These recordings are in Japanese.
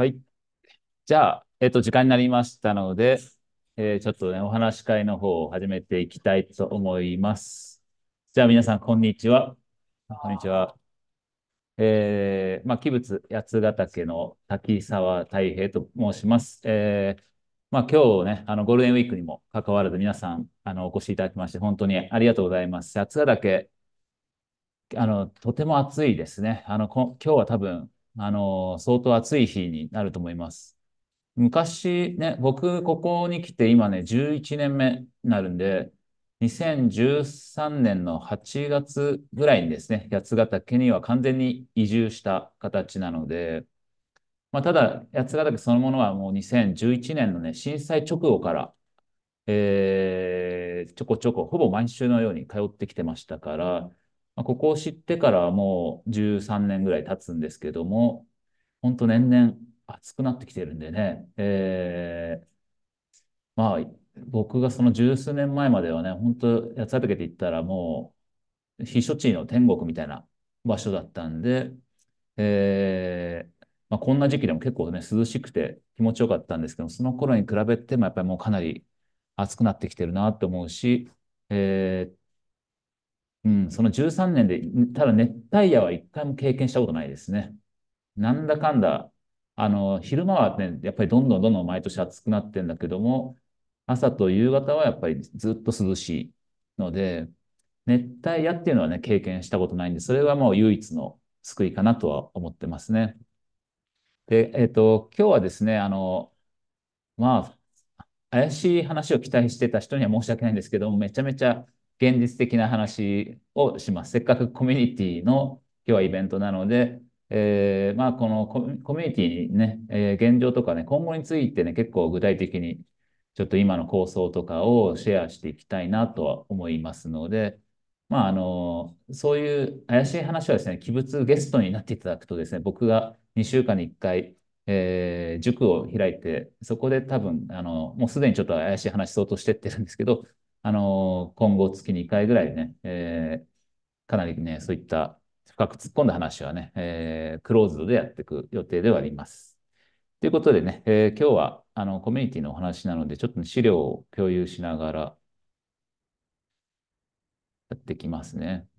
はい。じゃあ、えっと、時間になりましたので、えー、ちょっとね、お話し会の方を始めていきたいと思います。じゃあ、皆さん、こんにちは。こんにちは。えー、まあ、器物八ヶ岳の滝沢太平と申します。えー、まあ、今日ね、あのゴールデンウィークにもかかわらず皆さんあのお越しいただきまして本当にありがとうございます。八ヶ岳、あのとても暑いですね。あの今日は多分あの、相当暑い日になると思います。昔ね、僕、ここに来て今ね、11年目になるんで、2013年の8月ぐらいにですね、八ヶ岳には完全に移住した形なので、まあ、ただ、八ヶ岳そのものはもう2011年のね、震災直後から、えー、ちょこちょこ、ほぼ毎週のように通ってきてましたから、まここを知ってからもう13年ぐらい経つんですけども、本当年々暑くなってきてるんでね、えー、まあ、僕がその十数年前まではね、本当八ヶ岳けて言ったらもう、避暑地の天国みたいな場所だったんで、えー、まあ、こんな時期でも結構ね、涼しくて気持ちよかったんですけど、その頃に比べてもやっぱりもうかなり暑くなってきてるなと思うし、えー、うん、その13年で、ただ熱帯夜は一回も経験したことないですね。なんだかんだ、あの、昼間はね、やっぱりどんどんどんどん毎年暑くなってんだけども、朝と夕方はやっぱりずっと涼しいので、熱帯夜っていうのはね、経験したことないんで、それはもう唯一の救いかなとは思ってますね。で、えっ、と、今日はですね、あの、まあ、怪しい話を期待してた人には申し訳ないんですけども、めちゃめちゃ現実的な話をします。せっかくコミュニティの今日はイベントなので、えー、まあ、このコミュニティにね、えー、現状とかね、今後についてね、結構具体的にちょっと今の構想とかをシェアしていきたいなとは思いますので、まあ、あの、そういう怪しい話はですね、器物ゲストになっていただくとですね、僕が2週間に1回、えー、塾を開いて、そこで多分、あの、もうすでにちょっと怪しい話相当してってるんですけど、あの、今後月2回ぐらいね、えー、かなりね、そういった深く突っ込んだ話はね、えー、クローズドでやっていく予定ではあります。ということでね、えー、今日はあのコミュニティのお話なので、ちょっと、資料を共有しながらやっていきますね。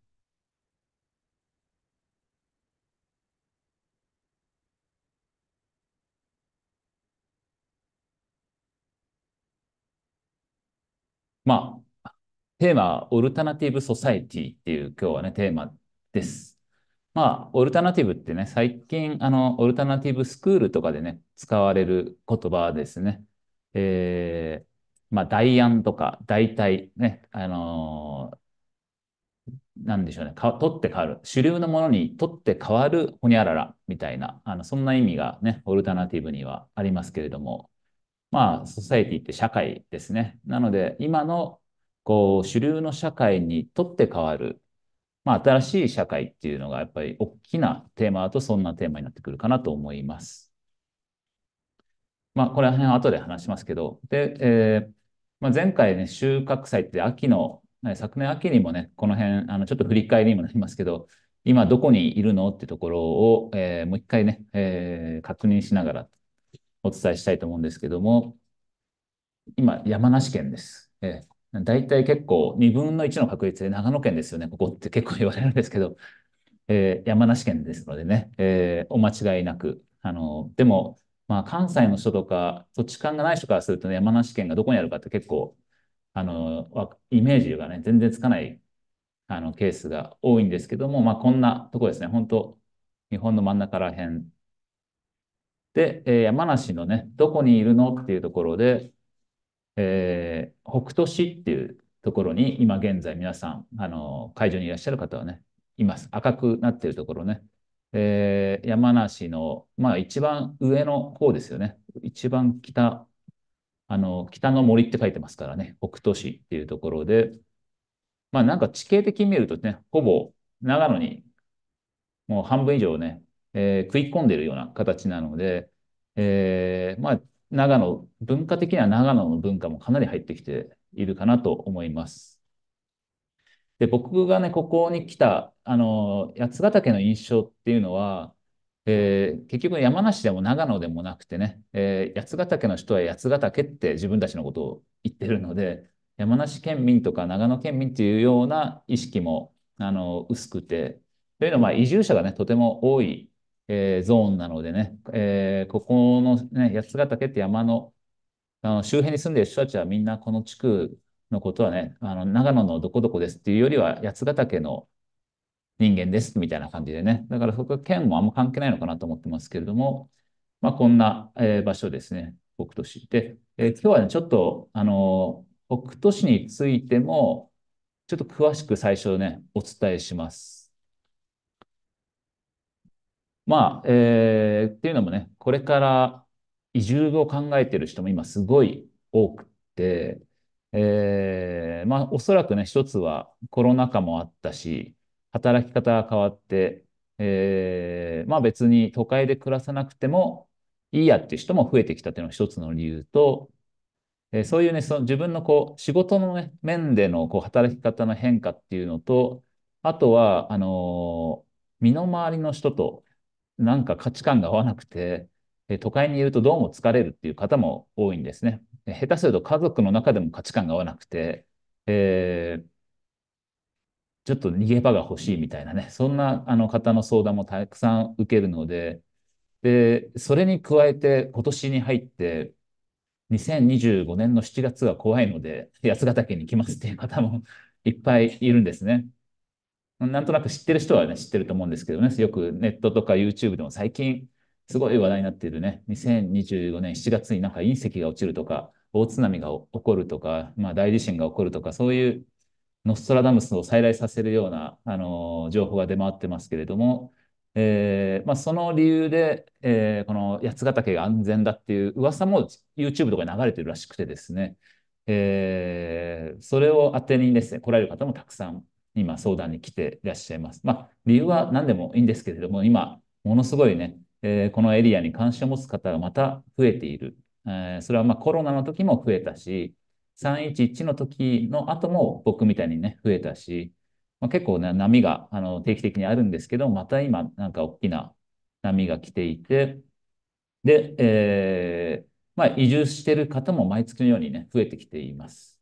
まあ、テーマ、オルタナティブ・ソサイティっていう今日はね、テーマです。まあ、オルタナティブってね、最近、あの、オルタナティブスクールとかでね、使われる言葉ですね。えー、まあ、代案とか、代替、ね、あのー、なんでしょうね、か取って変わる、主流のものに取って変わるほにゃららみたいな、あのそんな意味がね、オルタナティブにはありますけれども、まあ、ソサエティって社会ですね。なので、今のこう主流の社会にとって変わる、まあ、新しい社会っていうのが、やっぱり大きなテーマだと、そんなテーマになってくるかなと思います。まあ、これは後で話しますけど、で、えー、まあ、前回ね、収穫祭って秋の、昨年秋にもね、この辺、あのちょっと振り返りにもなりますけど、今どこにいるのってところを、えー、もう一回ね、えー、確認しながらお伝えしたいと思うんですけども、今、山梨県です。えー、大体結構2分の1の確率で長野県ですよね。ここって結構言われるんですけど、えー、山梨県ですのでね、えー、お間違いなく。あの、でも、まあ、関西の人とか、土地勘がない人からすると、ね、山梨県がどこにあるかって結構、あの、イメージがね、全然つかないあのケースが多いんですけども、まあ、こんなとこですね。本当日本の真ん中ら辺で、えー、山梨のね、どこにいるのっていうところで、えー、北杜市っていうところに、今現在皆さん、あの、会場にいらっしゃる方はね、います。赤くなっているところね。えー、山梨の、まあ一番上の方ですよね。一番北、あの、北の森って書いてますからね。北杜市っていうところで、まあなんか地形的に見るとね、ほぼ長野にもう半分以上ね、えー、食い込んでるような形なので、えー、まあ、長野、文化的には長野の文化もかなり入ってきているかなと思います。で、僕がね、ここに来た、あの、八ヶ岳の印象っていうのは、えー、結局山梨でも長野でもなくてね、えー、八ヶ岳の人は八ヶ岳って自分たちのことを言ってるので、山梨県民とか長野県民っていうような意識もあの薄くて、というのは移住者がね、とても多いえー、ゾーンなのでね、えー、ここの、ね、八ヶ岳って山のあの周辺に住んでいる人たちはみんなこの地区のことはね、あの長野のどこどこですっていうよりは八ヶ岳の人間ですみたいな感じでね、だからそこは県もあんま関係ないのかなと思ってますけれども、まあ、こんな、えー、場所ですね、北斗市。で、えー、今日はね、ちょっと、あの北斗市についても、ちょっと詳しく最初ね、お伝えします。まあ、えー、っていうのもね、これから移住を考えてる人も今すごい多くて、えー、まあ、おそらくね、一つはコロナ禍もあったし、働き方が変わって、えー、まあ別に都会で暮らさなくてもいいやっていう人も増えてきたっていうのが一つの理由と、えー、そういうね、その自分のこう、仕事の、ね、面でのこう働き方の変化っていうのと、あとは、あのー、身の回りの人となんか価値観が合わなくて、都会にいるとどうも疲れるっていう方も多いんですね。下手すると家族の中でも価値観が合わなくて、えー、ちょっと逃げ場が欲しいみたいなね、そんなあの方の相談もたくさん受けるので、で、それに加えて今年に入って、2025年の7月が怖いので、八ヶ岳に来ますっていう方も いっぱいいるんですね。なんとなく知ってる人はね、知ってると思うんですけどね、よくネットとか YouTube でも最近、すごい話題になっているね、2025年7月になんか隕石が落ちるとか、大津波が起こるとか、まあ、大地震が起こるとか、そういうノストラダムスを再来させるような、あのー、情報が出回ってますけれども、えーまあ、その理由で、えー、この八ヶ岳が安全だっていう噂も YouTube とかに流れてるらしくてですね、えー、それを当てにですね、来られる方もたくさん今相談に来ていらっしゃいます。まあ、理由は何でもいいんですけれども、今、ものすごいね、えー、このエリアに関心を持つ方がまた増えている。えー、それはまコロナの時も増えたし、311の時の後も僕みたいにね、増えたし、まあ、結構ね、波があの定期的にあるんですけど、また今、なんか大きな波が来ていて、で、えー、まあ、移住してる方も毎月のようにね、増えてきています。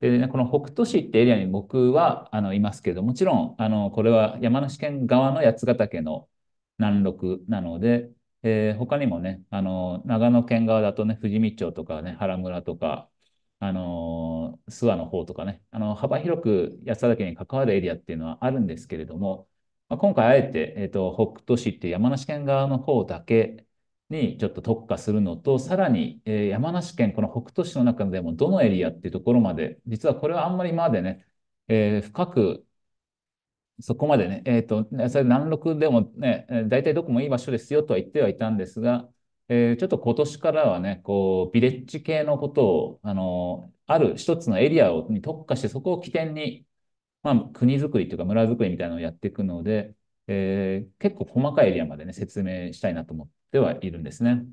で、ね、この北斗市ってエリアに僕はあのいますけど、もちろん、あの、これは山梨県側の八ヶ岳の南麓なので、えー、他にもね、あの、長野県側だとね、富士見町とかね、原村とか、あのー、諏訪の方とかね、あの、幅広く八ヶ岳に関わるエリアっていうのはあるんですけれども、まあ、今回あえて、えっ、ー、と、北斗市って山梨県側の方だけ、にちょっと特化するのと、さらに、えー、山梨県、この北杜市の中でもどのエリアっていうところまで、実はこれはあんまり今までね、えー、深く、そこまでね、えっ、ー、と、それ南麓でもね、大体どこもいい場所ですよとは言ってはいたんですが、えー、ちょっと今年からはね、こう、ビレッジ系のことを、あの、ある一つのエリアに特化して、そこを起点に、まあ、国づくりというか村づくりみたいなのをやっていくので、えー、結構細かいエリアまでね、説明したいなと思ってではいるんですね。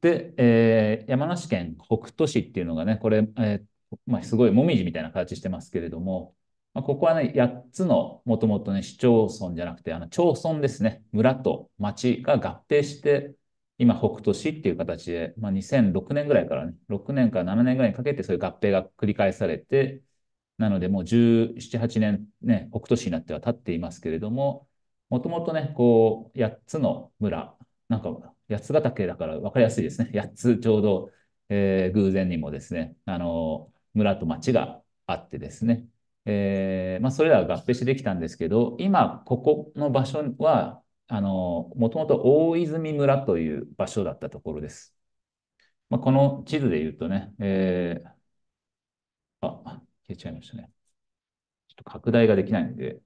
で、えー、山梨県北杜市っていうのがね、これ、えー、まあ、すごいもみじみたいな形してますけれども、まあ、ここはね、8つのもともとね、市町村じゃなくて、あの町村ですね、村と町が合併して、今、北杜市っていう形で、まあ、2006年ぐらいからね、6年から7年ぐらいにかけてそういう合併が繰り返されて、なのでもう17、8年ね、北杜市になっては経っていますけれども、もともとね、こう、8つの村、なんか、八ヶ岳だから分かりやすいですね。8 つちょうど、えー、偶然にもですね、あの村と町があってですね、えー、まあ、それらは合併してできたんですけど、今、ここの場所は、あのもともと大泉村という場所だったところです。まあ、この地図で言うとね、えー、あ、消えちゃいましたね。ちょっと拡大ができないんで、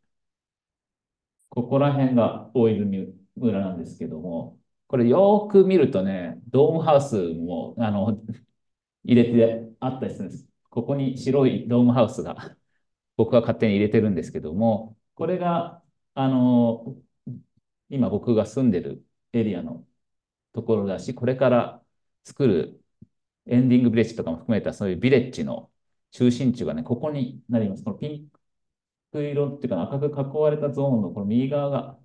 ここら辺が大泉村なんですけども、これよく見るとね、ドームハウスも、あの、入れてあったりするんです。ここに白いドームハウスが、僕は勝手に入れてるんですけども、これが、あの、今僕が住んでるエリアのところだし、これから作るエンディングビレッジとかも含めたそういうビレッジの中心地がね、ここになります。このピン色っていうか赤く囲われたゾーンのこの右側が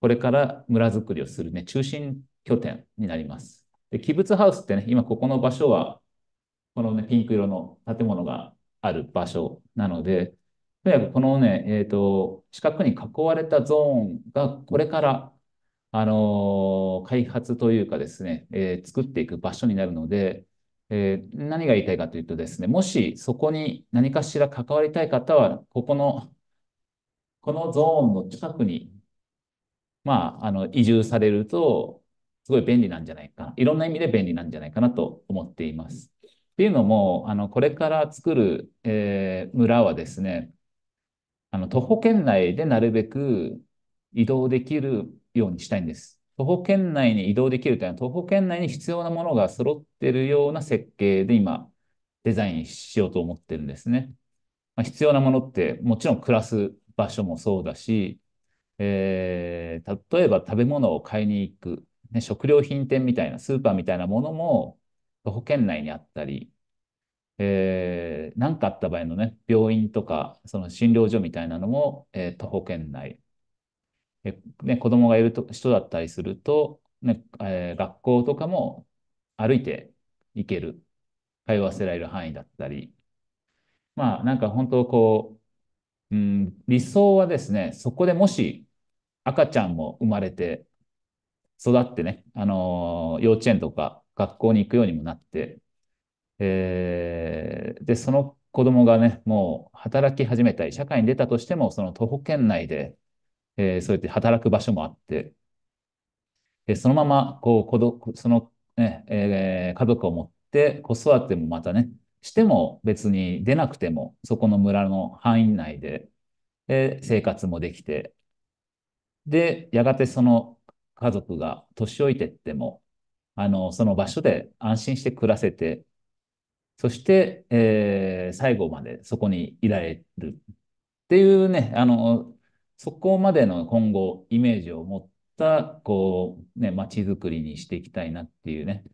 これから村づくりをするね、中心拠点になります。で、器物ハウスってね、今ここの場所は、このね、ピンク色の建物がある場所なので、とにかくこのね、えっ、ー、と、四角に囲われたゾーンがこれから、あのー、開発というかですね、えー、作っていく場所になるので、え何が言いたいかというとですね、もしそこに何かしら関わりたい方は、ここのこのゾーンの近くに、まあ、あの、移住されると、すごい便利なんじゃないか。いろんな意味で便利なんじゃないかなと思っています。っていうのも、あの、これから作る、えー、村はですね、あの、徒歩圏内でなるべく移動できるようにしたいんです。徒歩圏内に移動できるというのは、徒歩圏内に必要なものが揃ってるような設計で今、デザインしようと思ってるんですね。まあ、必要なものって、もちろん暮らす場所もそうだし、えー、例えば食べ物を買いに行く、ね、食料品店みたいな、スーパーみたいなものも徒歩圏内にあったり、えー、何かあった場合のね、病院とか、その診療所みたいなのも、えー、徒歩圏内。えね、子供がいると人だったりすると、ねえー、学校とかも歩いて行ける、通わせられる範囲だったり、まあなんか本当こうん、理想はですね、そこでもし赤ちゃんも生まれて育ってね、あのー、幼稚園とか学校に行くようにもなって、えー、で、その子供がね、もう働き始めたり、社会に出たとしても、その徒歩圏内で、えー、そうやって働く場所もあって、でそのままこう子ど、そのね、えー、家族を持って、子育てもまたね、しても別に出なくても、そこの村の範囲内で、で生活もできて、で、やがてその家族が年老いてっても、あの、その場所で安心して暮らせて、そして、えー、最後までそこにいられるっていうね、あの、そこまでの今後イメージを持った、こう、ね、街づくりにしていきたいなっていうね、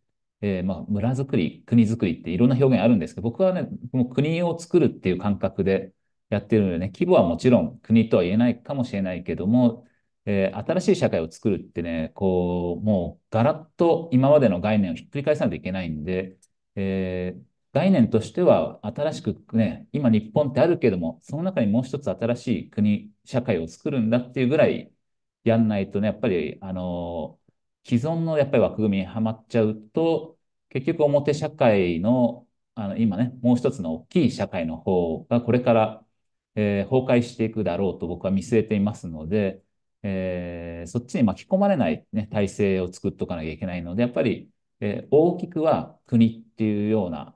えー、まあ、村づくり、国づくりっていろんな表現あるんですけど、僕はね、もう国を作るっていう感覚でやってるのでね、規模はもちろん国とは言えないかもしれないけども、えー、新しい社会を作るってね、こう、もうガラッと今までの概念をひっくり返さないといけないんで、えー、概念としては新しくね、今日本ってあるけども、その中にもう一つ新しい国、社会を作るんだっていうぐらいやんないとね、やっぱり、あの、既存のやっぱり枠組みにはまっちゃうと、結局表社会の、あの、今ね、もう一つの大きい社会の方がこれから、えー、崩壊していくだろうと僕は見据えていますので、えー、そっちに巻き込まれない、ね、体制を作っとかなきゃいけないので、やっぱり、えー、大きくは国っていうような、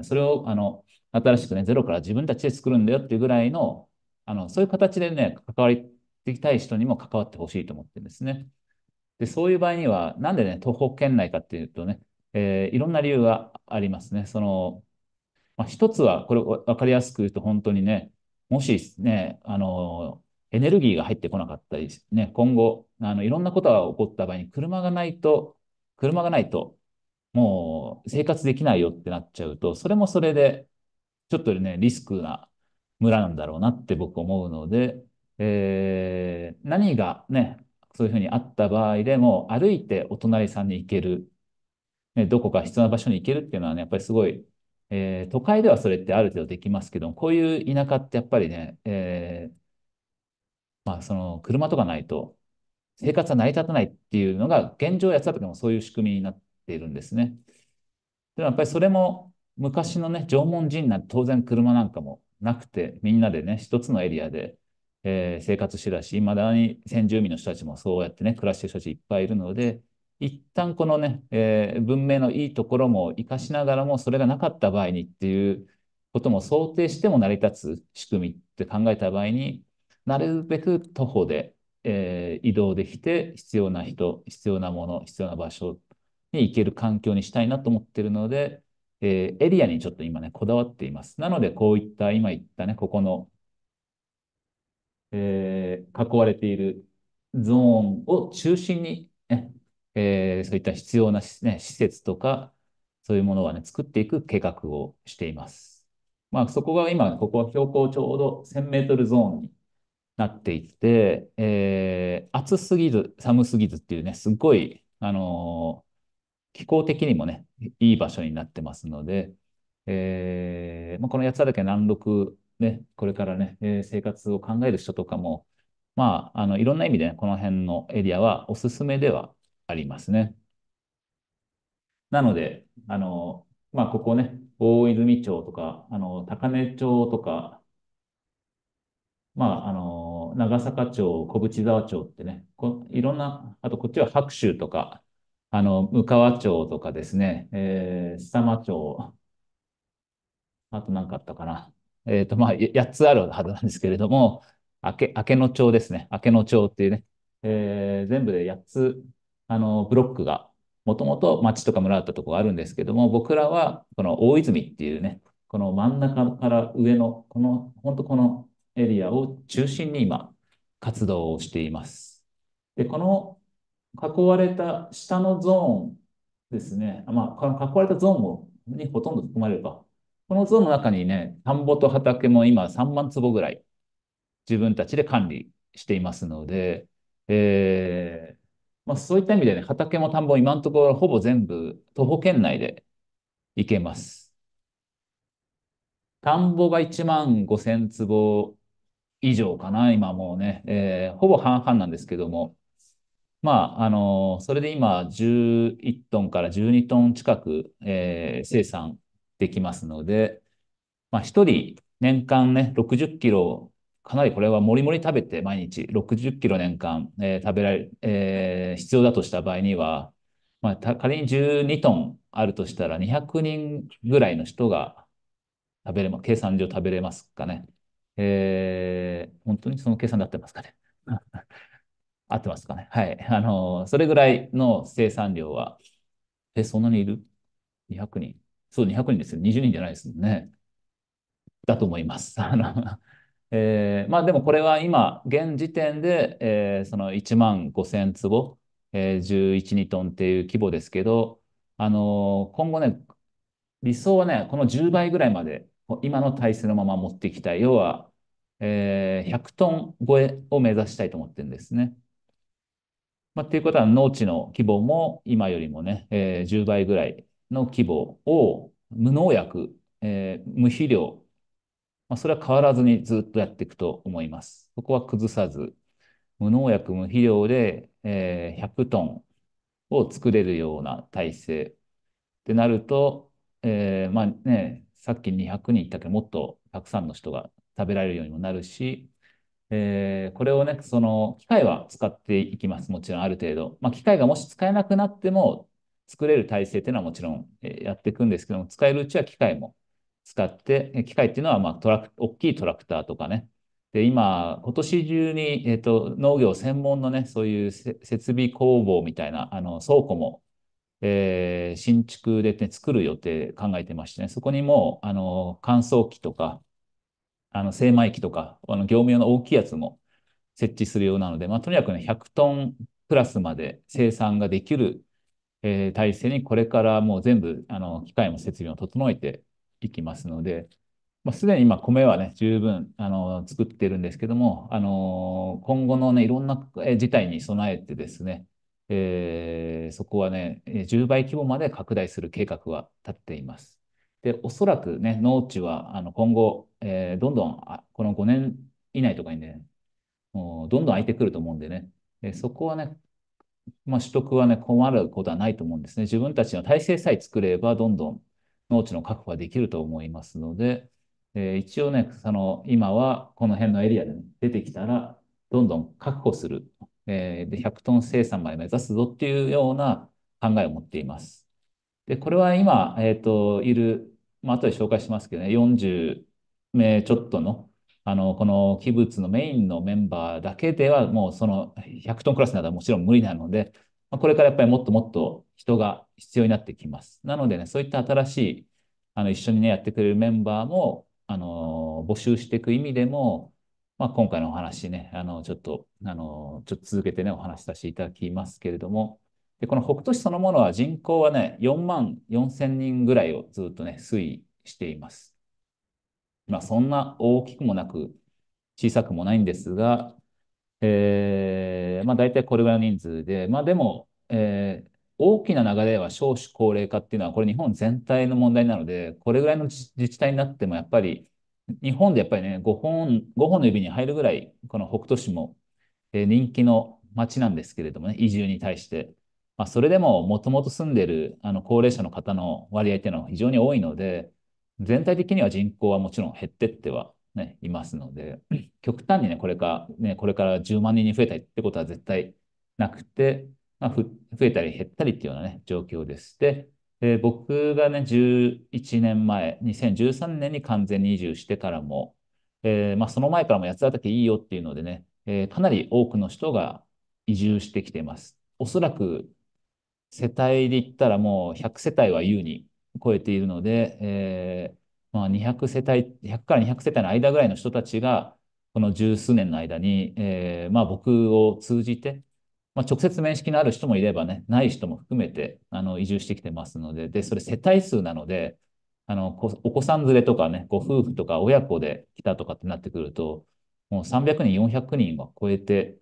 えそれを、あの、新しくね、ゼロから自分たちで作るんだよっていうぐらいの、あの、そういう形でね、関わりたい人にも関わってほしいと思ってるんですね。で、そういう場合には、なんでね、東北圏内かっていうとね、えー、いろんな理由がありますね。その、まあ、一つは、これ分かりやすく言うと、本当にね、もしね、あの、エネルギーが入ってこなかったり、ね、今後、あの、いろんなことが起こった場合に、車がないと、車がないと、もう生活できないよってなっちゃうと、それもそれで、ちょっとね、リスクな村なんだろうなって僕思うので、えー、何がね、そういうふうにあった場合でも、歩いてお隣さんに行けるね、どこか必要な場所に行けるっていうのはね、やっぱりすごい、えー、都会ではそれってある程度できますけどこういう田舎ってやっぱりね、えー、まあその車とかないと生活は成り立たないっていうのが現状やってと時もそういう仕組みになっているんですね。でもやっぱりそれも昔のね、縄文人なんて当然車なんかもなくて、みんなでね、一つのエリアで、えー、生活してたし、未だに先住民の人たちもそうやってね、暮らしてる人たちいっぱいいるので、一旦このね、えー、文明のいいところも生かしながらも、それがなかった場合にっていうことも想定しても成り立つ仕組みって考えた場合に、なるべく徒歩で、えー、移動できて、必要な人、必要なもの、必要な場所に行ける環境にしたいなと思ってるので、えー、エリアにちょっと今ね、こだわっています。なので、こういった今言ったね、ここの、え囲われているゾーンを中心にえー、そういった必要な、ね、施設とか、そういうものはね、作っていく計画をしています。まあ、そこが今、ここは標高ちょうど1000メートルゾーンになっていて、えー、暑すぎず、寒すぎずっていうね、すごい、あのー、気候的にもね、いい場所になってますので、えー、まあ、この八ヶ岳南麓、ね、これからね、えー、生活を考える人とかも、まあ、あの、いろんな意味で、ね、この辺のエリアはおすすめではありますね。なので、あの、まあ、ここね、大泉町とか、あの、高根町とか、まあ、あの、長坂町、小淵沢町ってね、こいろんな、あとこっちは白州とか、あの、向川町とかですね、えー、久間町、あと何かあったかな。えっ、ー、と、まあ、8つあるはずなんですけれども、明け、明けの町ですね。明けの町っていうね、えー、全部で8つあのブロックがもともと町とか村だったとこがあるんですけども、僕らはこの大泉っていうね、この真ん中から上の、この、本当このエリアを中心に今、活動をしています。で、この囲われた下のゾーンですね、まあ、この囲われたゾーンもにほとんど含まれるか。このゾーンの中にね、田んぼと畑も今3万坪ぐらい自分たちで管理していますので、えーまあ、そういった意味でね、畑も田んぼ、今のところほぼ全部徒歩圏内で行けます。田んぼが1万5000坪以上かな、今もうね、えー、ほぼ半々なんですけども、まあ、あのー、それで今、11トンから12トン近く、えー、生産できますので、まあ、1人年間ね、60キロかなりこれはもりもり食べて毎日60キロ年間、えー、食べられ、えー、必要だとした場合には、まあ、仮に12トンあるとしたら200人ぐらいの人が食べれま、計算上食べれますかね。えー、本当にその計算で合ってますかね。合ってますかね。はい。あのー、それぐらいの生産量は、え、そんなにいる ?200 人。そう、200人ですよ。20人じゃないですもんね。だと思います。あのえー、まあでもこれは今、現時点で、えー、その1万5000坪、えー、11、2トンっていう規模ですけど、あのー、今後ね、理想はね、この10倍ぐらいまで、今の体制のまま持ってきたい。要は、えー、100トン超えを目指したいと思ってるんですね。まあ、っていうことは、農地の規模も今よりもね、えー、10倍ぐらいの規模を無農薬、えー、無肥料、まあ、それは変わらずにずっとやっていくと思います。そこは崩さず、無農薬、無肥料で、えー、100トンを作れるような体制ってなると、えー、まあね、さっき200人いたけど、もっとたくさんの人が食べられるようにもなるし、えー、これをね、その機械は使っていきます、もちろんある程度。まあ、機械がもし使えなくなっても、作れる体制っていうのはもちろん、やっていくんですけども、使えるうちは機械も使って、機械っていうのは、まあ、トラク、大きいトラクターとかね。で、今、今年中に、えっ、ー、と、農業専門のね、そういう設備工房みたいな、あの、倉庫も、えー、新築で、ね、作る予定考えてましてね、そこにもう、あの、乾燥機とか、あの、精米機とか、あの、業務用の大きいやつも設置するようなので、まあ、とにかくね、100トンプラスまで生産ができる、えー、体制にこれからもう全部、あの、機械も設備も整えていきますので、まあ、すでに今、米はね、十分、あの、作ってるんですけども、あの、今後のね、いろんな事態に備えてですね、えー、そこはね、10倍規模まで拡大する計画は立っています。で、おそらくね、農地は、あの、今後、えー、どんどん、この5年以内とかにね、もうどんどん空いてくると思うんでね、えそこはね、まあ、取得はね、困ることはないと思うんですね。自分たちの体制さえ作れば、どんどん農地の確保ができると思いますので、えー、一応ね、その今はこの辺のエリアで、出てきたら、どんどん確保する、えー、で100トン生産まで目指すぞっていうような考えを持っています。で、これは今、えーと、といる、まあ後で紹介しますけどね、40名ちょっとの、あのこの器物のメインのメンバーだけでは、もうその100トンクラスなどはもちろん無理なので、これからやっぱりもっともっと人が必要になってきます。なのでね、そういった新しい、あの、一緒にね、やってくれるメンバーも、あの、募集していく意味でも、まあ、今回のお話ね、あの、ちょっと、あの、ちょっと続けてね、お話しさせていただきますけれども、で、この北斗市そのものは人口はね、4万4千人ぐらいをずっとね、推移しています。まあ、そんな大きくもなく、小さくもないんですが、えー、まあ、大体これぐらいの人数で、まあ、でも、えー、大きな流れは少子高齢化っていうのは、これ日本全体の問題なので、これぐらいの自治体になってもやっぱり、日本でやっぱりね、5本、5本の指に入るぐらい、この北斗市も、え人気の街なんですけれどもね、移住に対して。まあ、それでも、もともと住んでるあの高齢者の方の割合っていうのは非常に多いので、全体的には人口はもちろん減ってっては、ね、いますので、極端にね、これから、ね、これから10万人に増えたいってことは絶対なくて、まあ、増えたり減ったりっていうようなね、状況です。で、えー、僕がね、11年前、2013年に完全に移住してからも、えー、まあ、その前からも八ヶ岳いいよっていうのでね、えー、かなり多くの人が移住してきてます。おそらく世帯で言ったらもう100世帯は優に超えているので、えまあ、200世帯、100から200世帯の間ぐらいの人たちが、この十数年の間に、えー、まあ僕を通じて、まあ、直接面識のある人もいればね、ない人も含めてあの移住してきてますので、で、それ世帯数なので、あのお子さん連れとかね、ご夫婦とか親子で来たとかってなってくると、もう300人、400人は超えて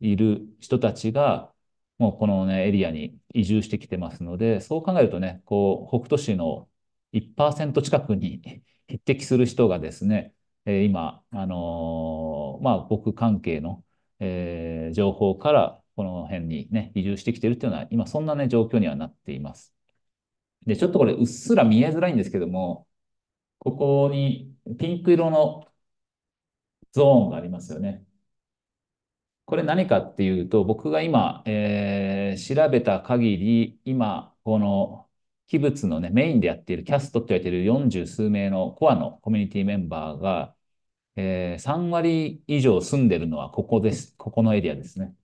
いる人たちが、もうこの、ね、エリアに移住してきてますので、そう考えるとね、こう北斗市の1%近くに 匹敵する人がですね、えー、今、あのー、まあ、僕関係の、えー、情報からこの辺にね、移住してきてるっていうのは、今そんなね、状況にはなっています。で、ちょっとこれ、うっすら見えづらいんですけども、ここにピンク色のゾーンがありますよね。これ何かっていうと、僕が今、えー、調べた限り、今、この、器物のね、メインでやっているキャストって言われている40数名のコアのコミュニティメンバーが、えー、3割以上住んでるのはここです。ここのエリアですね。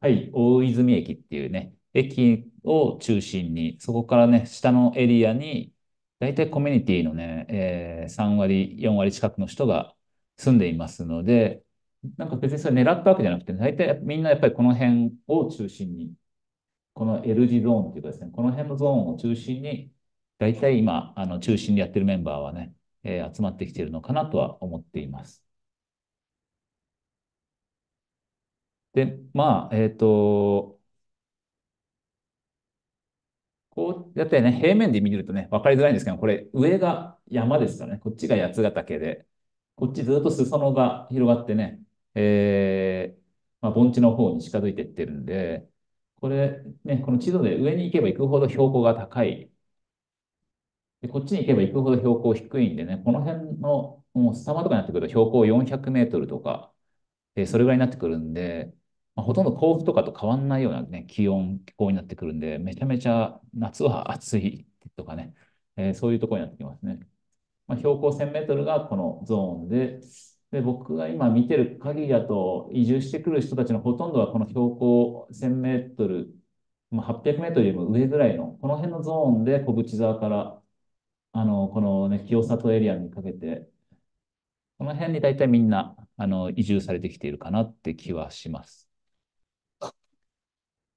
はい、大泉駅っていうね、駅を中心に、そこからね、下のエリアに、大体コミュニティのね、えー、3割、4割近くの人が住んでいますので、なんか別にそれ狙ったわけじゃなくて、大体みんなやっぱりこの辺を中心に、この L 字ゾーンっていうかですね、この辺のゾーンを中心に、大体今、あの中心でやってるメンバーはね、えー、集まってきてるのかなとは思っています。で、まあ、えっ、と、こうやってね、平面で見るとね、わかりづらいんですけど、これ上が山ですからね、こっちが八ヶ岳で、こっちずっと裾野が広がってね、えー、まあ、盆地の方に近づいていってるんで、これ、ね、この地図で上に行けば行くほど標高が高い。でこっちに行けば行くほど標高低いんでね、この辺のもうスタとかになってくると標高400メートルとか、えー、それぐらいになってくるんで、まあ、ほとんど甲府とかと変わらないような、ね、気温、気候になってくるんで、めちゃめちゃ夏は暑いとかね、えー、そういうところになってきますね。まあ、標高1000メートルがこのゾーンで、で僕が今見てる限りだと、移住してくる人たちのほとんどはこの標高1000メートル、まあ、800メートルよりも上ぐらいの、この辺のゾーンで小淵沢からあの、このね、清里エリアにかけて、この辺に大体みんな、あの、移住されてきているかなって気はします。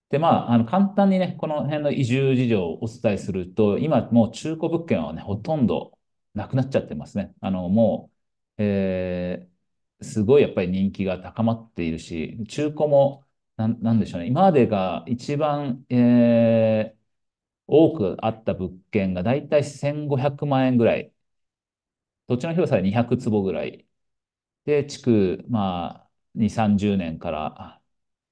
で、まあ、あの、簡単にね、この辺の移住事情をお伝えすると、今もう中古物件はね、ほとんどなくなっちゃってますね。あの、もう、えすごいやっぱり人気が高まっているし、中古も、ななんでしょうね。今までが一番、え多くあった物件がだいたい1500万円ぐらい。土地の広さで200坪ぐらい。で、築、まあ、2、30年から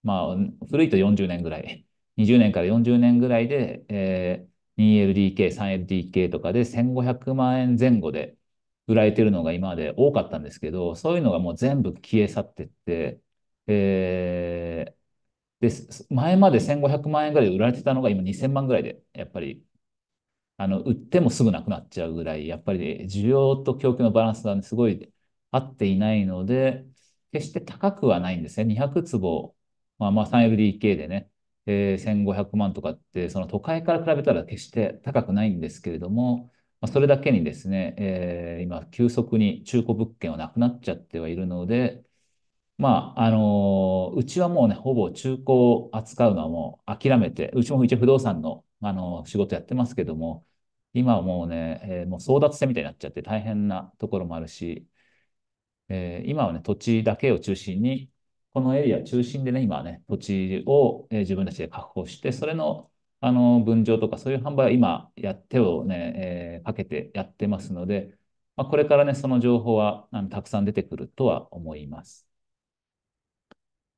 まあ、古いと40年ぐらい、20年から40年ぐらいで、えー、2LDK、3LDK とかで1500万円前後で売られてるのが今まで多かったんですけど、そういうのがもう全部消え去ってって、えーで、前まで1500万円ぐらいで売られてたのが今2000万ぐらいで、やっぱり、あの、売ってもすぐなくなっちゃうぐらい、やっぱり需要と供給のバランスがすごい合っていないので、決して高くはないんですね。200坪まあ、まあ 3LDK でね、えー、1500万とかって、その都会から比べたら決して高くないんですけれども、まあ、それだけにですね、えー、今、急速に中古物件はなくなっちゃってはいるので、まあ、あのー、うちはもうね、ほぼ中古を扱うのはもう諦めて、うちも一応不動産の、あのー、仕事やってますけども、今はもうね、えー、もう争奪戦みたいになっちゃって大変なところもあるし、え今はね、土地だけを中心に、このエリア中心でね、今ね、土地を、え自分たちで確保して、それのあの分譲とかそういう販売は今や手をね、えー、かけてやってますので、まあ、これからね、その情報はあのたくさん出てくるとは思います。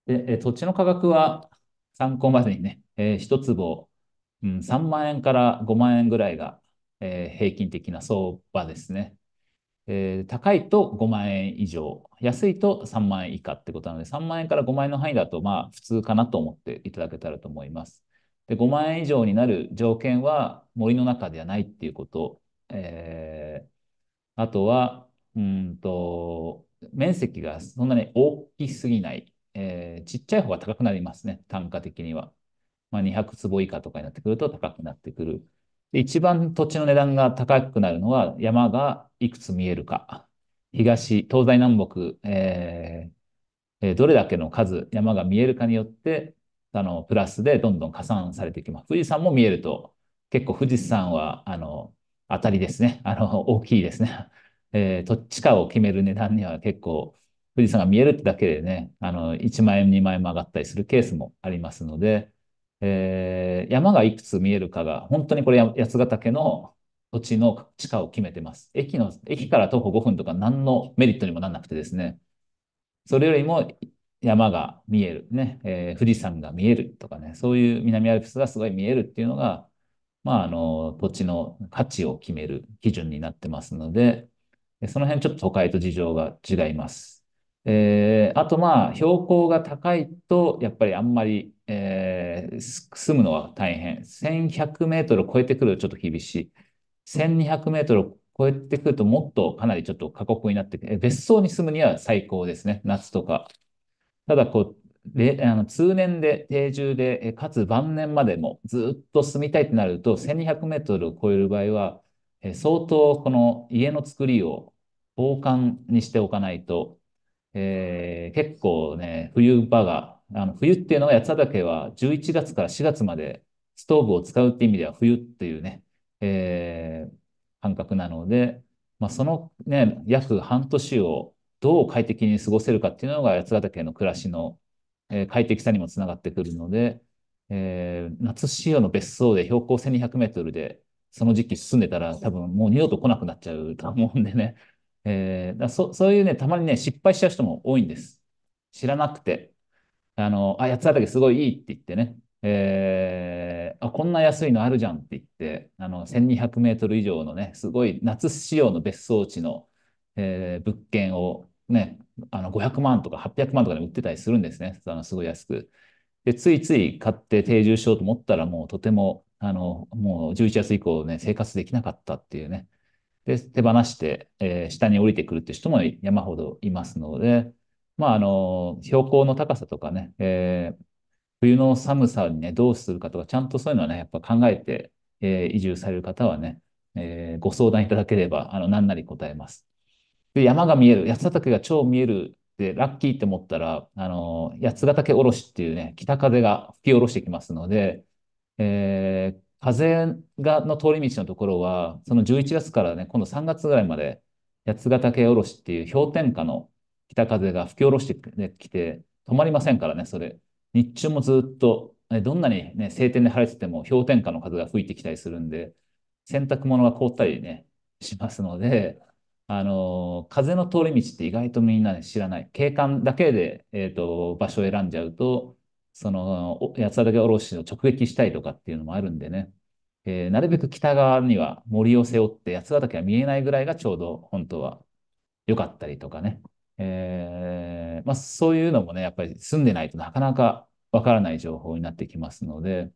で、え土地の価格は参考までにね、えー、1坪、うん、3万円から5万円ぐらいが、えー、平均的な相場ですね。えー、高いと5万円以上、安いと3万円以下ってことなので、3万円から5万円の範囲だと、まあ、普通かなと思っていただけたらと思います。で、5万円以上になる条件は森の中ではないっていうこと、えー、あとは、うんと、面積がそんなに大きすぎない、えー、ちっちゃい方が高くなりますね、単価的には。まあ、200坪以下とかになってくると高くなってくる。一番土地の値段が高くなるのは山がいくつ見えるか。東、東西南北、えー、どれだけの数、山が見えるかによって、あの、プラスでどんどん加算されていきます。富士山も見えると、結構富士山は、あの、当たりですね。あの、大きいですね。えー、どっちかを決める値段には結構、富士山が見えるってだけでね、あの、1万円、2万円も上がったりするケースもありますので、えー、山がいくつ見えるかが、本当にこれ八ヶ岳の土地の地価を決めてます。駅の、駅から徒歩5分とか何のメリットにもなんなくてですね。それよりも山が見える、ね、えー、富士山が見えるとかね、そういう南アルプスがすごい見えるっていうのが、まあ、あの、土地の価値を決める基準になってますので、その辺ちょっと都会と事情が違います。えー、あとまあ、標高が高いと、やっぱりあんまり、えーえ住むのは大変。1100メートルを超えてくるとちょっと厳しい。1200メートルを超えてくるともっとかなりちょっと過酷になってくる。別荘に住むには最高ですね。夏とか。ただこう、であの通年で定住で、かつ晩年までもずっと住みたいってなると、1200メートルを超える場合は、え相当この家の作りを防寒にしておかないと、えー、結構ね、冬場があの冬っていうのは八ヶ岳は11月から4月までストーブを使うって意味では冬っていうね、えー、感覚なので、まあ、そのね、約半年をどう快適に過ごせるかっていうのが八ヶ岳の暮らしの、えー、快適さにもつながってくるので、えー、夏仕様の別荘で標高1200メートルでその時期進んでたら多分もう二度と来なくなっちゃうと思うんでね、えー、だそそういうね、たまにね、失敗しちゃう人も多いんです。知らなくて、あの、あ、八たりすごいいいって言ってね、えー、あ、こんな安いのあるじゃんって言って、あの、1200メートル以上のね、すごい夏仕様の別荘地の、えー、物件をね、あの、500万とか800万とかで売ってたりするんですね。あの、すごい安く。で、ついつい買って定住しようと思ったら、もうとても、あの、もう11月以降ね、生活できなかったっていうね。で、手放して、えー、下に降りてくるって人も山ほどいますので、まあ、あの、標高の高さとかね、えー、冬の寒さにね、どうするかとか、ちゃんとそういうのはね、やっぱ考えて、えー、移住される方はね、えー、ご相談いただければ、あの、何なり答えます。で、山が見える、八ヶ岳が超見えるで、ラッキーって思ったら、あの、八ヶ岳おろしっていうね、北風が吹き下ろしてきますので、えー、風がの通り道のところは、その11月からね、今度3月ぐらいまで、八ヶ岳おろしっていう氷点下の北風が吹き下ろしてきて、止まりませんからね、それ。日中もずっと、どんなにね、晴天で晴れてても氷点下の風が吹いてきたりするんで、洗濯物が凍ったりね、しますので、あの、風の通り道って意外とみんな知らない。景観だけで、えっ、ー、と、場所を選んじゃうと、その、八ヶ岳おろしを直撃したいとかっていうのもあるんでね、えー、なるべく北側には森を背負って八ヶ岳は見えないぐらいがちょうど本当は良かったりとかね、えー、まあ、そういうのもね、やっぱり住んでないとなかなかわからない情報になってきますので、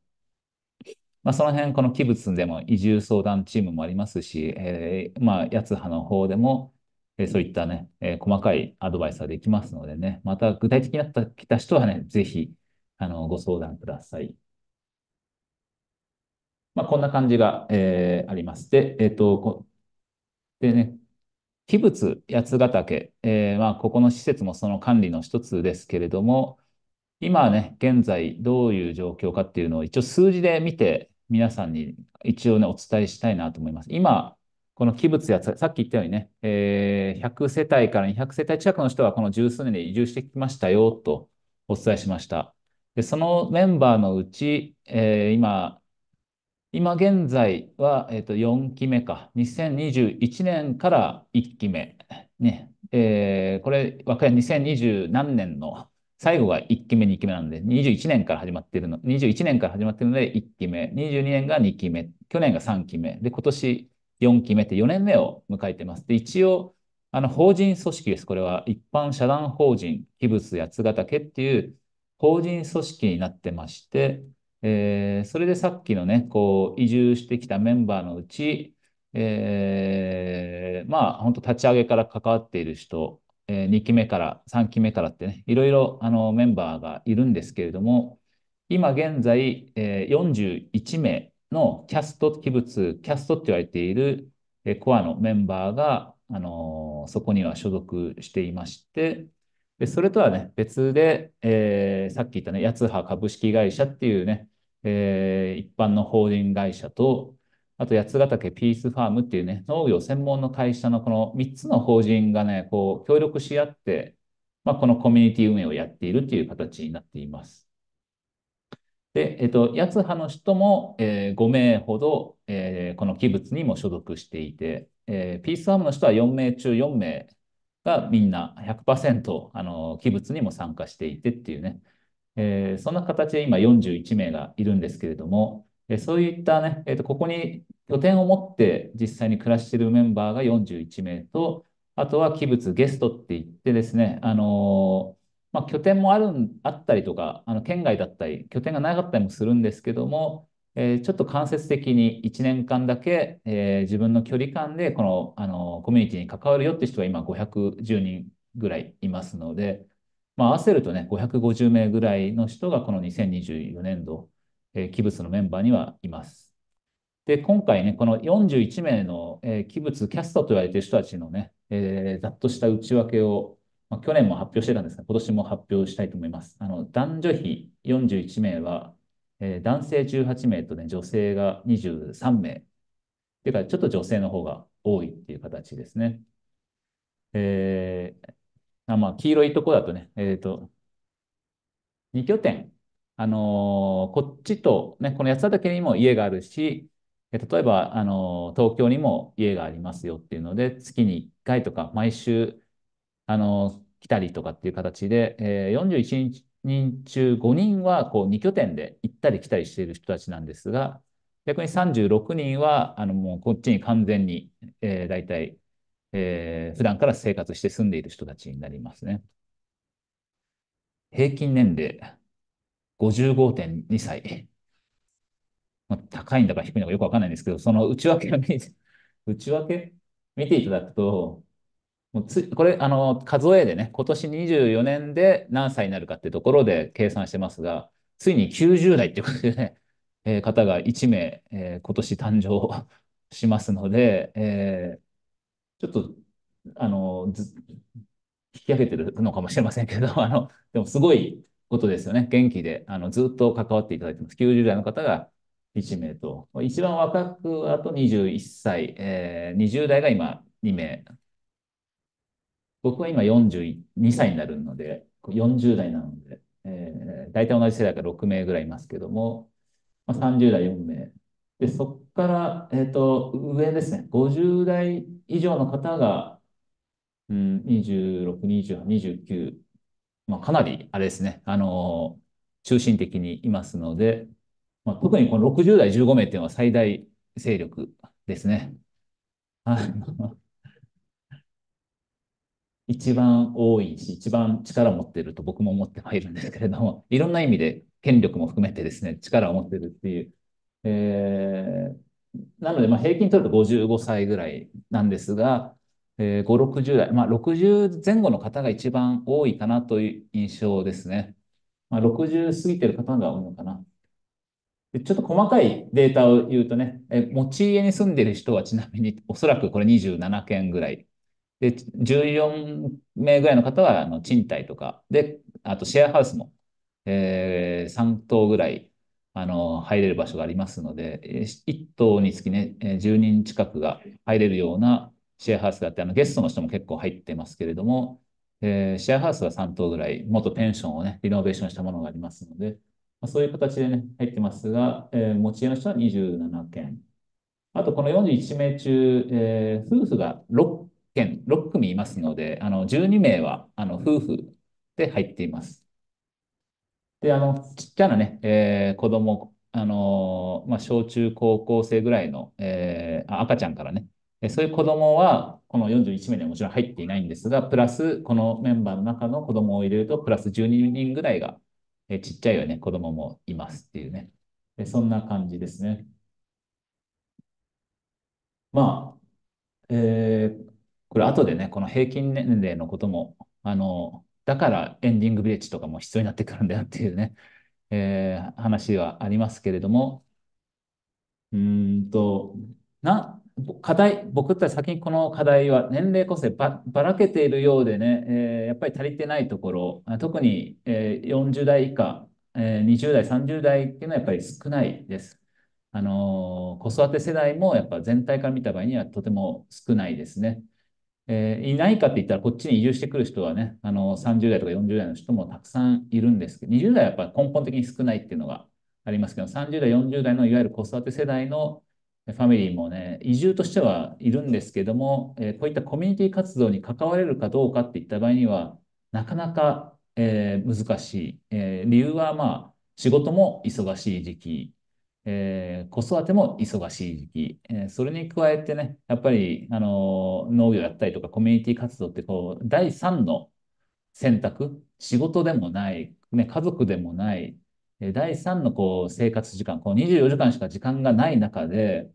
まあ、その辺、この器物でも移住相談チームもありますし、えー、まあ、八葉の方でも、えー、そういったね、えー、細かいアドバイスはできますのでね、また具体的になっきた人はね、ぜひ、あの、ご相談ください。まあ、こんな感じが、えー、あります。で、えっ、と、でね、器物八ヶ岳、えー、まあ、ここの施設もその管理の一つですけれども、今ね、現在どういう状況かっていうのを一応数字で見て、皆さんに一応ね、お伝えしたいなと思います。今、この器物や、さっき言ったようにね、えー、100世帯から200世帯近くの人はこの十数年で移住してきましたよとお伝えしました。で、そのメンバーのうち、えー、今、今現在は、えっと、4期目か。2021年から1期目。ね。えー、これ、若い2020何年の最後が1期目、2期目なんで、21年から始まってるの、21年から始まってるので1期目、22年が2期目、去年が3期目、で、今年4期目って4年目を迎えてます。で、一応、あの、法人組織です。これは一般社団法人、器物八ヶ岳っていう法人組織になってまして、えー、それでさっきのね、こう、移住してきたメンバーのうち、えー、まあ、本当立ち上げから関わっている人、えー、2期目から3期目からってね、いろいろあのメンバーがいるんですけれども、今現在、えー、41名のキャスト、器物、キャストって言われている、えコアのメンバーが、あのそこには所属していまして、でそれとはね、別で、えさっき言ったね、八葉株式会社っていうね、えー、一般の法人会社と、あと八ヶ岳ピースファームっていうね、農業専門の会社のこの3つの法人がね、こう協力し合って、まあ、このコミュニティ運営をやっているという形になっています。で、えっと、八ツ葉の人も、えー、5名ほど、えー、この器物にも所属していて、えー、ピースファームの人は4名中4名がみんな100%あの器物にも参加していてっていうね、えー、そんな形で今41名がいるんですけれども、えー、そういったね、えーと、ここに拠点を持って実際に暮らしているメンバーが41名と、あとは器物ゲストって言ってですね、あのー、まあ、拠点もあるあったりとか、あの県外だったり、拠点がなかったりもするんですけども、えー、ちょっと間接的に1年間だけ、えー、自分の距離感でこの、あのコミュニティに関わるよって人が今510人ぐらいいますので、まあ、合わせるとね、550名ぐらいの人がこの2024年度、えー、器物のメンバーにはいます。で、今回ね、この41名の、えー、器物キャストと言われている人たちのね、えー、ざっとした内訳を、まあ、去年も発表してたんですが、今年も発表したいと思います。あの男女比41名は、えー、男性18名とね、女性が23名。ていうか、ちょっと女性の方が多いっていう形ですね。えー、あまあ、黄色いとこだとね、えっ、ー、と、2拠点。あのー、こっちと、ね、この八ヶ岳にも家があるし、例えば、あのー、東京にも家がありますよっていうので、月に1回とか、毎週、あのー、来たりとかっていう形で、えー、41人中5人は、こう、2拠点で行ったり来たりしている人たちなんですが、逆に36人は、あの、もうこっちに完全に、えー、大体えー、普段から生活して住んでいる人たちになりますね。平均年齢55.2歳。まあ、高いんだか低いんだかよくわかんないんですけど、その内訳を見て、内訳見ていただくと、もうつこれ、あの、数えでね、今年24年で何歳になるかってところで計算してますが、ついに90代ってことでね、えー、方が1名、えー、今年誕生しますので、えー、ちょっと、あの、引き上げてるのかもしれませんけど、あの、でもすごいことですよね。元気で、あの、ずっと関わっていただいてます。90代の方が1名と、一番若くあと21歳、えー、20代が今2名。僕は今42歳になるので、40代なので、えー、大体同じ世代が6名ぐらいいますけども、まあ、30代4名。で、そこから、えっ、ー、と、上ですね、50代以上の方が、うん、26、28、29、まあ、かなり、あれですね、あのー、中心的にいますので、まあ、特にこの60代15名っていうのは最大勢力ですね。一番多いし、一番力を持っていると僕も思ってはいるんですけれども、いろんな意味で権力も含めてですね、力を持ってるっていう、えー、なので、まあ、平均取ると55歳ぐらいなんですが、えー、5、60代、まあ、60前後の方が一番多いかなという印象ですね。まあ、60過ぎてる方が多いのかな。でちょっと細かいデータを言うとね、え持ち家に住んでる人はちなみに、おそらくこれ27件ぐらい。で、14名ぐらいの方はあの賃貸とか、で、あとシェアハウスも、えー、3棟ぐらいあの、入れる場所がありますので、1棟につきね、10人近くが入れるようなシェアハウスがあって、あの、ゲストの人も結構入ってますけれども、えー、シェアハウスは3棟ぐらい、元ペンションをね、リノベーションしたものがありますので、まあ、そういう形でね、入ってますが、えー、持ち家の人は27件。あと、この41名中、えー、夫婦が6件、6組いますので、あの、12名は、あの、夫婦で入っています。で、あの、ちっちゃなね、えー、子供、あのー、まあ、小中高校生ぐらいの、えー、赤ちゃんからね、そういう子供は、この41名にはもちろん入っていないんですが、プラス、このメンバーの中の子供を入れると、プラス12人ぐらいが、えちっちゃいよね、子供もいますっていうね。でそんな感じですね。まあ、えー、これ後でね、この平均年齢のことも、あの、だからエンディングビレッジとかも必要になってくるんだよっていうね、えー、話はありますけれども、うんと、な、課題、僕たち先にこの課題は年齢個性ばばらけているようでね、えー、やっぱり足りてないところ、特に、えー、40代以下、えー、20代、30代っていうのはやっぱり少ないです。あのー、子育て世代もやっぱ全体から見た場合にはとても少ないですね。えー、いないかって言ったら、こっちに移住してくる人はね、あの、30代とか40代の人もたくさんいるんですけど、20代はやっぱり根本的に少ないっていうのがありますけど、30代、40代のいわゆる子育て世代のファミリーもね、移住としてはいるんですけども、えー、こういったコミュニティ活動に関われるかどうかっていった場合には、なかなか、えー、難しい。え理由はまあ、仕事も忙しい時期えー、子育ても忙しい時期、えー、それに加えてね、やっぱり、あのー、農業やったりとかコミュニティ活動ってこう、第三の選択、仕事でもない、ね、家族でもない、え第三のこう生活時間、こう24時間しか時間がない中で、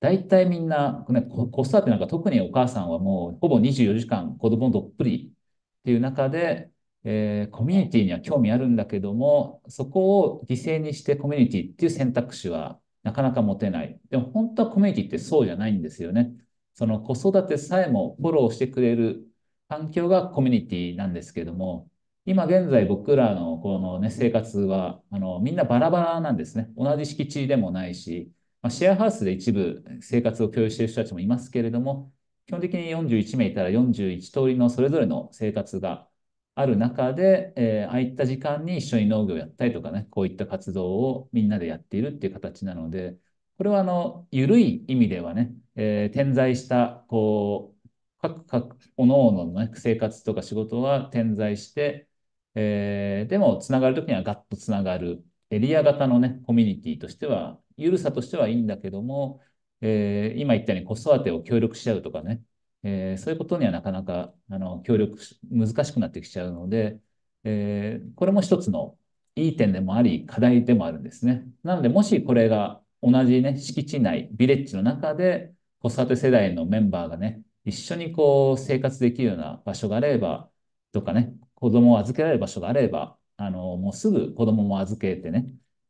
大体みんな、ね、子育てなんか特にお母さんはもうほぼ24時間子供どっぷりっていう中で、えー、コミュニティには興味あるんだけども、そこを犠牲にしてコミュニティっていう選択肢はなかなか持てない。でも本当はコミュニティってそうじゃないんですよね。その子育てさえもフォローしてくれる環境がコミュニティなんですけども、今現在僕らのこのね、生活は、あの、みんなバラバラなんですね。同じ敷地でもないし、まあ、シェアハウスで一部生活を共有している人たちもいますけれども、基本的に41名いたら41通りのそれぞれの生活がある中で、えー、ああいった時間に一緒に農業をやったりとかね、こういった活動をみんなでやっているっていう形なので、これはあの、緩い意味ではね、えー、点在した、こう、各各、おのおのの、ね、生活とか仕事は点在して、えー、でも、つながるときにはガッとつながる、エリア型のね、コミュニティとしては、緩さとしてはいいんだけども、えー、今言ったように子育てを協力し合うとかね、えー、そういうことにはなかなかあの協力難しくなってきちゃうので、えー、これも一つのいい点でもあり、課題でもあるんですね。なので、もしこれが同じね、敷地内、ビレッジの中で、子育て世代のメンバーがね、一緒にこう生活できるような場所があれば、とかね、子供を預けられる場所があれば、あの、もうすぐ子供も預けてね、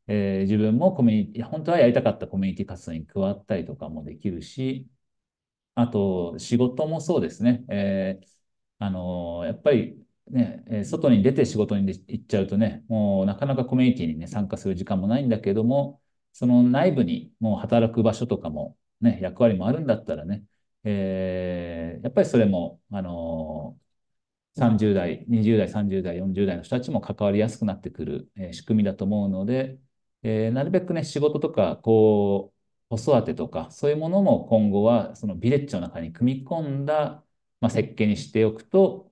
えー、自分もコミュニティ、本当はやりたかったコミュニティ活動に加わったりとかもできるし、あと、仕事もそうですね。えー、あのー、やっぱり、ね、外に出て仕事に行っちゃうとね、もうなかなかコミュニティにね、参加する時間もないんだけども、その内部にもう働く場所とかも、ね、役割もあるんだったらね、えー、やっぱりそれも、あのー、30代、20代、30代、40代の人たちも関わりやすくなってくる、えー、仕組みだと思うので、えー、なるべくね、仕事とか、こ子育てとか、そういうものも今後はそのビレッジの中に組み込んだ、まあ、設計にしておくと、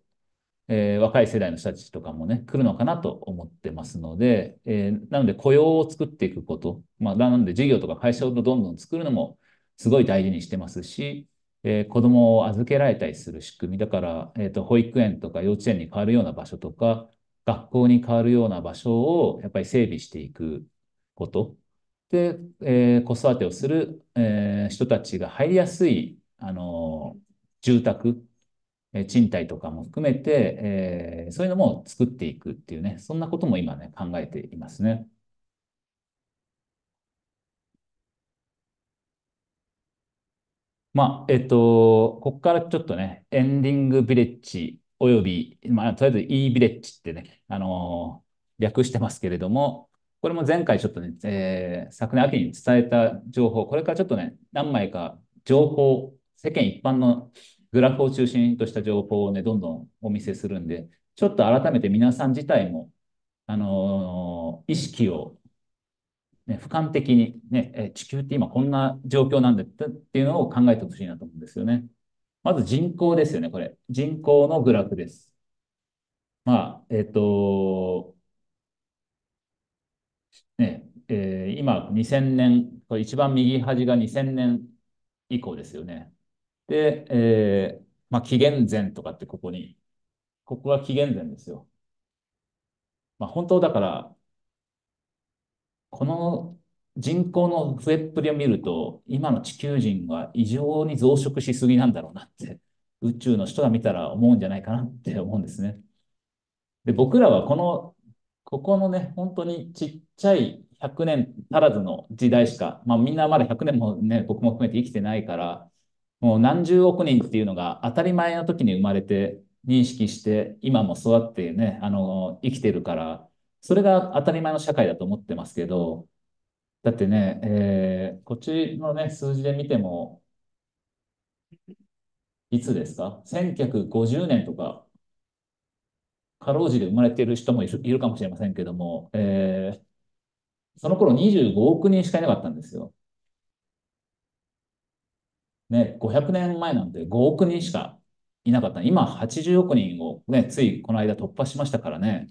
えー、若い世代の人たちとかもね、来るのかなと思ってますので、えー、なので雇用を作っていくこと、まあ、なので事業とか会社をどんどん作るのもすごい大事にしてますし、えー、子供を預けられたりする仕組み、だから、えーと、保育園とか幼稚園に変わるような場所とか、学校に変わるような場所をやっぱり整備していくこと、で、えー、子育てをする、えー、人たちが入りやすい、あの住宅、えー、賃貸とかも含めて、えー、そういうのも作っていくっていうね、そんなことも今ね、考えていますね。まあ、えっと、ここからちょっとね、エンディングビレッジおよび、まあ、とりあえず e ビレッジってね、あのー、略してますけれども、これも前回ちょっとね、えー、昨年秋に伝えた情報、これからちょっとね、何枚か情報、世間一般のグラフを中心とした情報をね、どんどんお見せするんで、ちょっと改めて皆さん自体も、あのー、意識を、ね、俯瞰的に、ね、え地球って今こんな状況なんだっていうのを考えてほしいなと思うんですよね。まず人口ですよね、これ。人口のグラフです。まあ、えっ、ー、と、えー、今2000年、これ一番右端が2000年以降ですよね。で、えー、まあ、紀元前とかってここに、ここが紀元前ですよ。まあ、本当だから、この人口の増えっぷりを見ると、今の地球人は異常に増殖しすぎなんだろうなって、宇宙の人が見たら思うんじゃないかなって思うんですね。で、僕らはこの、ここのね、本当にちっちゃい100年足らずの時代しか、まあ、みんなまだ100年もね、僕も含めて生きてないから、もう何十億人っていうのが当たり前の時に生まれて認識して、今も育ってね、あの、生きてるから、それが当たり前の社会だと思ってますけど、だってね、えー、こっちのね、数字で見ても、いつですか ?1950 年とか、かろうじで生まれてる人もいるかもしれませんけども、えー、その頃25億人しかいなかったんですよ。ね、500年前なんて5億人しかいなかった。今80億人をね、ついこの間突破しましたからね。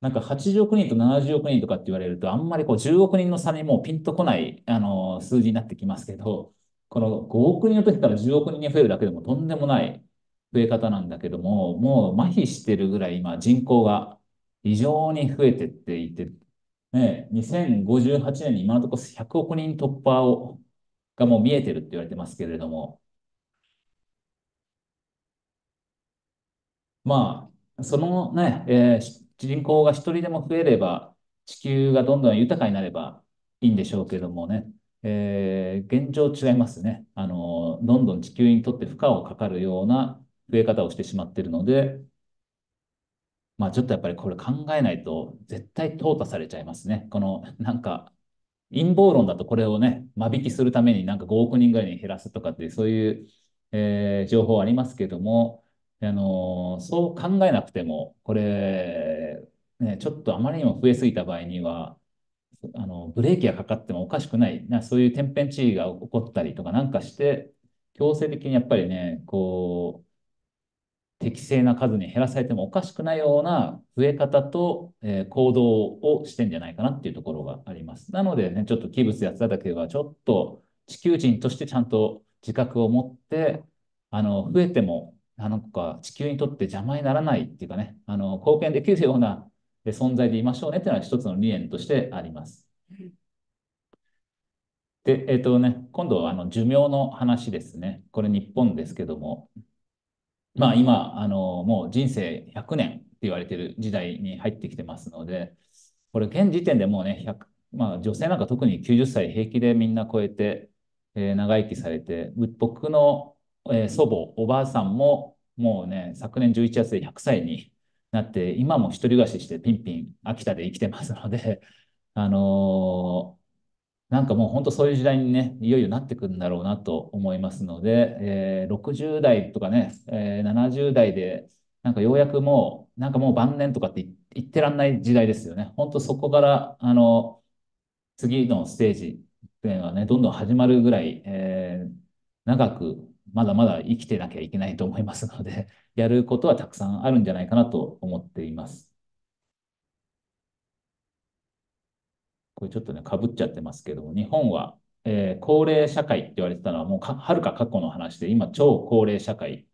なんか80億人と70億人とかって言われると、あんまりこう10億人の差にもうピンとこない、あの数字になってきますけど、この5億人の時から10億人に増えるだけでもとんでもない増え方なんだけども、もう麻痺してるぐらい今人口が非常に増えてっていて、ね、2058年に今のところ100億人突破をがもう見えてるって言われてますけれども、まあ、そのね、えー、人口が一人でも増えれば、地球がどんどん豊かになればいいんでしょうけれどもね、えー、現状違いますね。あの、どんどん地球にとって負荷をかかるような増え方をしてしまっているので、まあ、ちょっとやっぱりこれ考えないと絶対淘汰されちゃいますね。このなんか陰謀論だとこれをね、間引きするためになんか5億人ぐらいに減らすとかっていうそういう、えー、情報ありますけども、あのー、そう考えなくても、これ、ね、ちょっとあまりにも増えすぎた場合には、あのブレーキがかかってもおかしくない、なそういう天変地異が起こったりとかなんかして、強制的にやっぱりね、こう、適正な数に減らされてもおかしくないような増え方と、えー、行動をしてんじゃないかなっていうところがあります。なのでね、ちょっと器物やっただけは、ちょっと地球人としてちゃんと自覚を持って、あの、増えても、あのか地球にとって邪魔にならないっていうかね、あの、貢献できるような存在でいましょうねっていうのは一つの理念としてあります。で、えっ、ー、とね、今度はあの寿命の話ですね。これ日本ですけども、まあ今、あの、もう人生100年って言われてる時代に入ってきてますので、これ現時点でもうね、100、まあ女性なんか特に90歳平気でみんな超えて、えー、長生きされて、僕の、えー、祖母、おばあさんももうね、昨年11月で100歳になって、今も一人暮らししてピンピン秋田で生きてますので、あのなんかもう本当そういう時代にね、いよいよなってくるんだろうなと思いますので、えー、60代とかね、えー、70代で、なんかようやくもう、なんかもう晩年とかって言ってらんない時代ですよね。本当そこから、あの、次のステージっていうのはね、どんどん始まるぐらい、えー、長く、まだまだ生きてなきゃいけないと思いますので、やることはたくさんあるんじゃないかなと思っています。これちょっとね、かぶっちゃってますけど日本は、えー、高齢社会って言われてたのはもうはるか過去の話で、今、超高齢社会、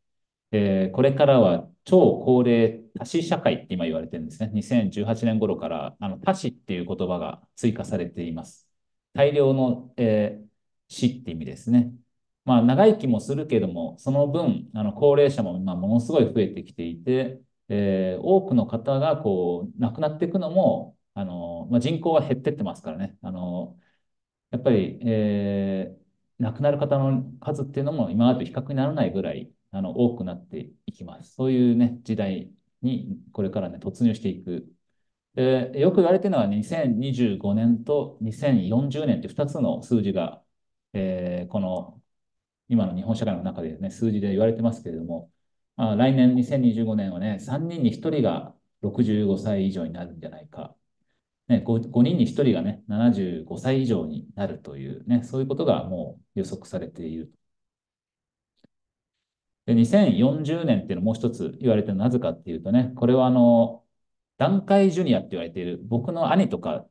えー、これからは超高齢多子社会って今言われてるんですね。2018年頃からあの多子っていう言葉が追加されています。大量の、えー、死って意味ですね。まあ、長生きもするけども、その分、あの高齢者も今ものすごい増えてきていて、えー、多くの方がこう亡くなっていくのもあの、まあ、人口は減ってってますからね。あの、やっぱり、えー、亡くなる方の数っていうのも今までと比較にならないぐらい、あの、多くなっていきます。そういうね、時代にこれからね、突入していく。で、よく言われているのは2025年と2040年って2つの数字が、えー、この今の日本社会の中でね、数字で言われてますけれども、あ来年2025年はね、3人に1人が65歳以上になるんじゃないか。ね、5, 5人に1人がね、75歳以上になるというね、そういうことがもう予測されている。で、2040年っていうのもう一つ言われてるなぜかっていうとね、これはあの、団塊ジュニアって言われている、僕の兄とか、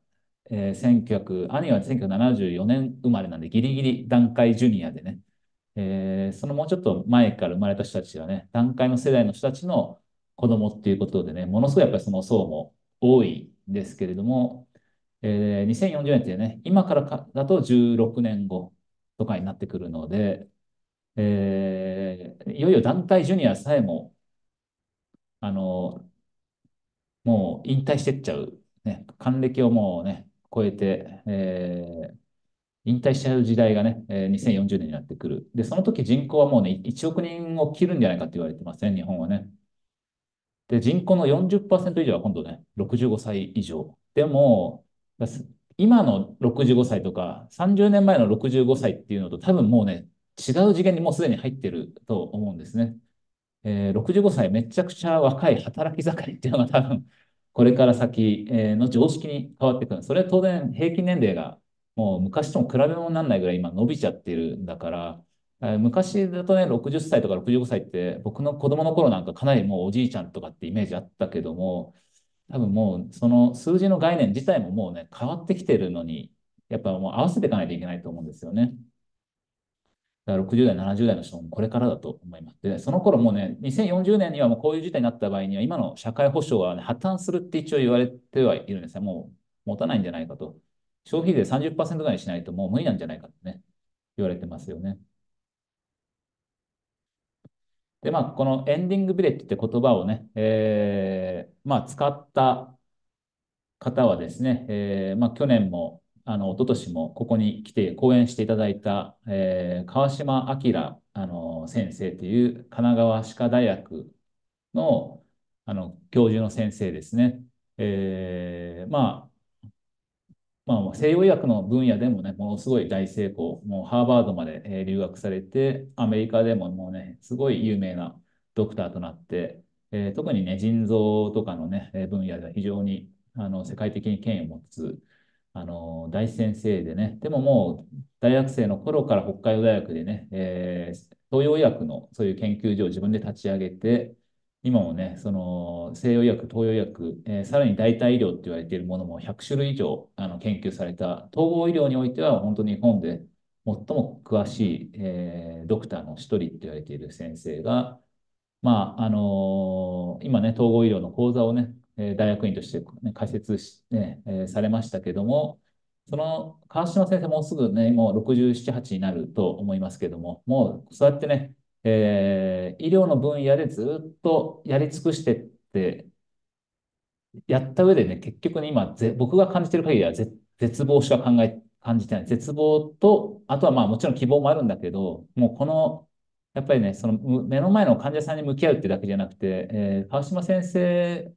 えー、1900、兄は1974年生まれなんで、ギリギリ団塊ジュニアでね、えー、そのもうちょっと前から生まれた人たちはね、団塊の世代の人たちの子供っていうことでね、ものすごいやっぱりその層も多いですけれども、えー、2040年ってね、今からかだと16年後とかになってくるので、えー、いよいよ団体ジュニアさえも、あの、もう引退してっちゃう、ね、還暦をもうね、超えて、えー、引退しちゃう時代がね、えー、2040年になってくる。で、その時人口はもうね、1億人を切るんじゃないかって言われてますね、日本はね。で、人口の40%以上は今度ね、65歳以上。でも、今の65歳とか、30年前の65歳っていうのと多分もうね、違う次元にもうすでに入ってると思うんですね。えー、65歳めちゃくちゃ若い働き盛りっていうのが多分、これから先の常識に変わってくる。それは当然平均年齢がもう昔とも比べ物にならないぐらい今伸びちゃってるんだから、昔だとね、60歳とか65歳って、僕の子供の頃なんかかなりもうおじいちゃんとかってイメージあったけども、多分もうその数字の概念自体ももうね、変わってきてるのに、やっぱもう合わせていかないといけないと思うんですよね。だから60代、70代の人もこれからだと思います。で、その頃もうね、2040年にはもうこういう事態になった場合には、今の社会保障は、ね、破綻するって一応言われてはいるんですよ。もう持たないんじゃないかと。消費税30%ぐらいしないともう無理なんじゃないかってね、言われてますよね。で、まあ、このエンディングビレッジって言葉をね、えー、まあ、使った方はですね、えー、まあ、去年も、あの、一昨年もここに来て講演していただいた、えー、川島明、あの、先生という神奈川歯科大学の、あの、教授の先生ですね。えー、まあ、まあ、西洋医学の分野でもね、ものすごい大成功、もうハーバードまで留学されて、アメリカでももうね、すごい有名なドクターとなって、えー、特にね、腎臓とかのね、分野では非常にあの世界的に権威を持つ、あの大先生でね、でももう大学生の頃から北海道大学でね、えー、東洋医学のそういう研究所を自分で立ち上げて、今もね、その西洋医薬、東洋医薬、えー、さらに代替医療って言われているものも100種類以上あの研究された、統合医療においては本当に日本で最も詳しい、えー、ドクターの一人って言われている先生が、まあ、あのー、今ね、統合医療の講座をね、大学院として、ね、開設し、ね、えー、されましたけども、その川島先生、もうすぐね、もう67、8になると思いますけども、もうそうやってね、えー、医療の分野でずっとやり尽くしてって、やった上でね、結局ね、今ぜ、僕が感じてる限りは絶望しか考え、感じてない。絶望と、あとはまあもちろん希望もあるんだけど、もうこの、やっぱりね、その目の前の患者さんに向き合うってだけじゃなくて、えー、川島先生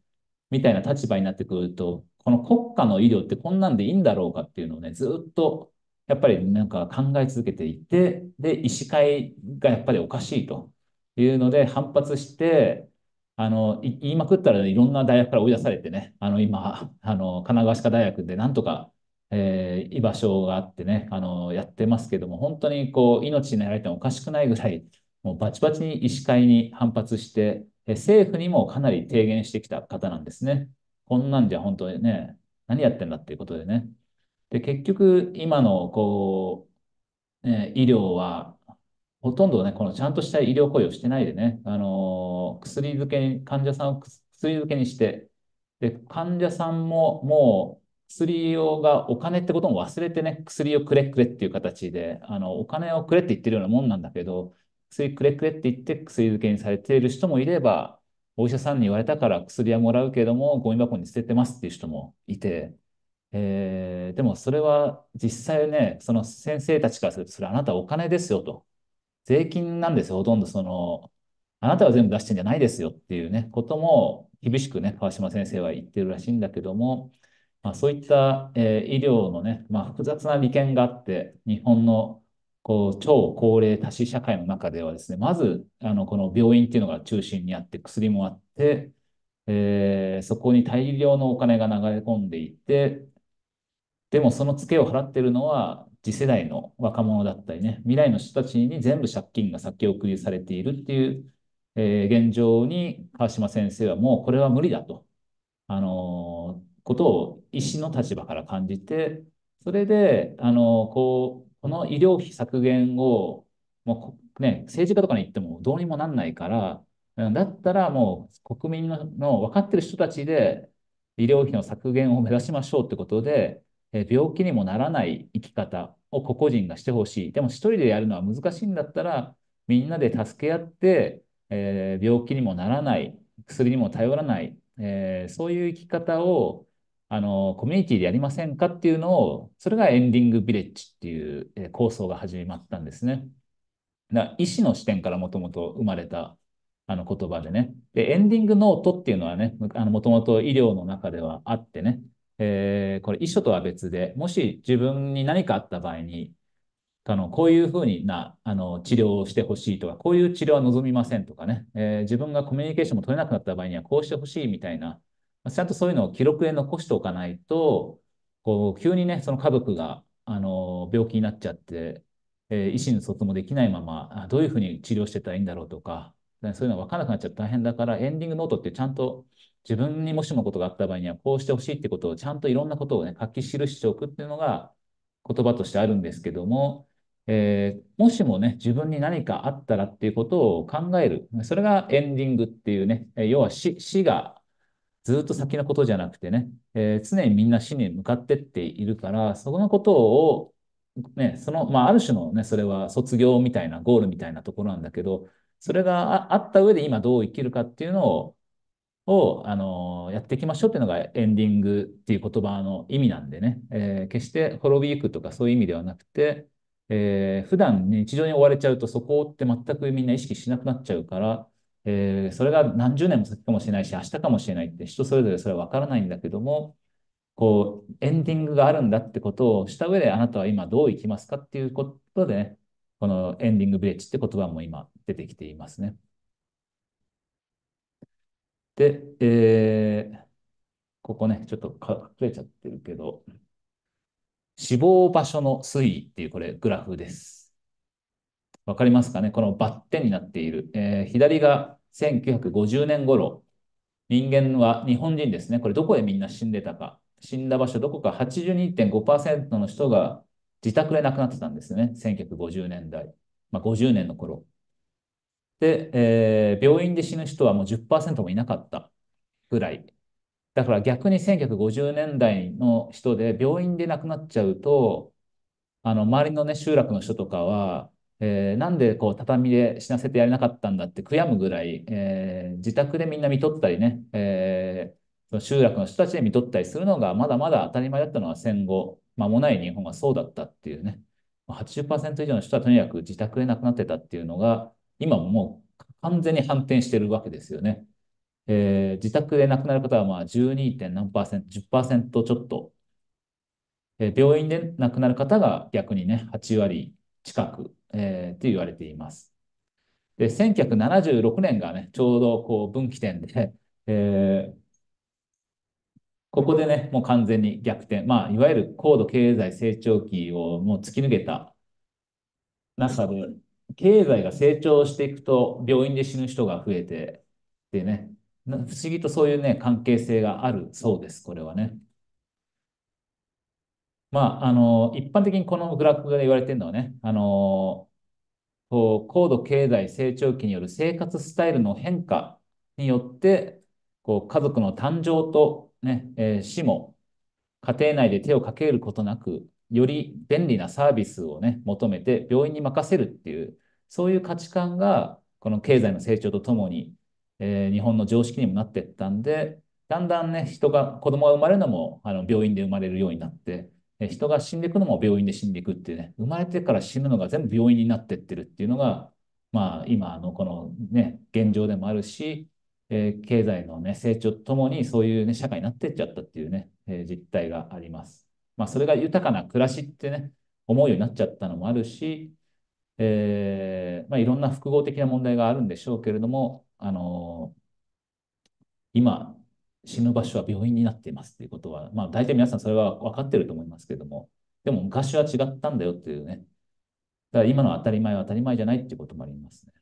みたいな立場になってくると、この国家の医療ってこんなんでいいんだろうかっていうのをね、ずっとやっぱりなんか考え続けていて、で、医師会がやっぱりおかしいというので反発して、あの、言いまくったら、ね、いろんな大学から追い出されてね、あの、今、あの、神奈川歯科大学でなんとか、えー、居場所があってね、あの、やってますけども、本当にこう、命になられてもおかしくないぐらい、もうバチバチに医師会に反発して、政府にもかなり提言してきた方なんですね。こんなんじゃ本当にね、何やってんだっていうことでね。で、結局、今の、こう、ね、医療は、ほとんどね、このちゃんとした医療行為をしてないでね、あの、薬漬けに、患者さんを薬漬けにして、で、患者さんももう薬用がお金ってことも忘れてね、薬をくれくれっていう形で、あの、お金をくれって言ってるようなもんなんだけど、薬くれくれって言って薬漬けにされている人もいれば、お医者さんに言われたから薬はもらうけども、ゴミ箱に捨ててますっていう人もいて、えー、でもそれは実際ね、その先生たちからすると、それあなたお金ですよと。税金なんですよ、ほとんどその、あなたは全部出してんじゃないですよっていうね、ことも厳しくね、川島先生は言ってるらしいんだけども、まあ、そういった、えー、医療のね、まあ、複雑な利権があって、日本のこう超高齢多死社会の中ではですね、まずあのこの病院っていうのが中心にあって、薬もあって、えー、そこに大量のお金が流れ込んでいて、でもそのツケを払ってるのは次世代の若者だったりね、未来の人たちに全部借金が先送りされているっていう、えー、現状に川島先生はもうこれは無理だと、あのー、ことを医師の立場から感じて、それで、あのー、こう、この医療費削減を、もうね、政治家とかに言ってもどうにもなんないから、だったらもう国民のの分かってる人たちで医療費の削減を目指しましょうってことで、え病気にもならない生き方を個々人がしてほしい。でも一人でやるのは難しいんだったら、みんなで助け合って、えー、病気にもならない、薬にも頼らない、えー、そういう生き方をあのコミュニティでやりませんかっていうのを、それがエンディングビレッジっていう、え構想が始まったんですね。だ医師の視点からもともと生まれたあの言葉でね。で、エンディングノートっていうのはね、もともと医療の中ではあってね、えー、これ遺書とは別で、もし自分に何かあった場合に、あのこういうふうになあの治療をしてほしいとか、こういう治療は望みませんとかね、えー、自分がコミュニケーションも取れなくなった場合にはこうしてほしいみたいな、ちゃんとそういうのを記録へ残しておかないと、こう急にね、その家族があの病気になっちゃって、えー、意思の疎通もできないまま、どういうふうに治療してたらいいんだろうとか、そういうのが分からなくなっちゃって大変だから、エンディングノートってちゃんと自分にもしもことがあった場合には、こうしてほしいってことを、ちゃんといろんなことをね、書き記しておくっていうのが言葉としてあるんですけども、えー、もしもね、自分に何かあったらっていうことを考える。それがエンディングっていうね、要は死死がずっと先のことじゃなくてね、えー、常にみんな死に向かってっているから、そこのことを、ね、その、まあ、ある種のね、それは卒業みたいな、ゴールみたいなところなんだけど、それがあった上で今どう生きるかっていうのをを、あのやっていきましょうっていうのがエンディングっていう言葉の意味なんでね、えー、決して滅びゆくとかそういう意味ではなくて、えー、普段日常に追われちゃうとそこって全くみんな意識しなくなっちゃうから、えー、それが何十年も先かもしれないし明日かもしれないって人それぞれそれは分からないんだけどもこうエンディングがあるんだってことをした上であなたは今どう生きますかっていうことで、ね、このエンディングブレッジって言葉も今出てきていますね。で、えー、ここね、ちょっと隠れちゃってるけど、死亡場所の推移っていう、これ、グラフです。わかりますかねこのバッテンになっている。えー、左が1950年頃、人間は、日本人ですね、これどこでみんな死んでたか。死んだ場所、どこか82.5%の人が自宅で亡くなってたんですね。1950年代。まあ、50年の頃。で、えー、病院で死ぬ人はもう10%もいなかったぐらい。だから逆に1950年代の人で病院で亡くなっちゃうと、あの周りの、ね、集落の人とかは、えー、なんでこう畳で死なせてやれなかったんだって悔やむぐらい、えー、自宅でみんな見とったりね、えー、集落の人たちで見とったりするのがまだまだ当たり前だったのは戦後、間もない日本がそうだったっていうね、80%以上の人はとにかく自宅で亡くなってたっていうのが、今もう完全に反転してるわけですよね。えー、自宅で亡くなる方はまあ 12. 点何パーセント、10%ちょっと。えー、病院で亡くなる方が逆にね、8割近く、えー、って言われています。で、1976年がね、ちょうどこう分岐点で、えー、ここでね、もう完全に逆転、まあ、いわゆる高度経済成長期をもう突き抜けた中で、経済が成長していくと病院で死ぬ人が増えて、でね、不思議とそういうね、関係性があるそうです、これはね。まあ、あの、一般的にこのグラフで言われてるのはね、あの、こう高度経済成長期による生活スタイルの変化によって、こう家族の誕生とね、ねえー、死も家庭内で手をかけることなく、より便利なサービスをね、求めて病院に任せるっていう、そういう価値観が、この経済の成長とともに、えー、日本の常識にもなっていったんで、だんだんね、人が、子供が生まれるのも、あの、病院で生まれるようになって、人が死んでいくのも病院で死んでいくっていうね、生まれてから死ぬのが全部病院になってってるっていうのが、まあ、今のこのね、現状でもあるし、えー、経済のね、成長とともに、そういうね、社会になっていっちゃったっていうね、えー、実態があります。まあ、それが豊かな暮らしってね、思うようになっちゃったのもあるし、えーまあ、いろんな複合的な問題があるんでしょうけれども、あの今、死ぬ場所は病院になっていますということは、まあ、大体皆さんそれは分かってると思いますけれども、でも昔は違ったんだよっていうね、だから今の当たり前は当たり前じゃないっていうこともありますね。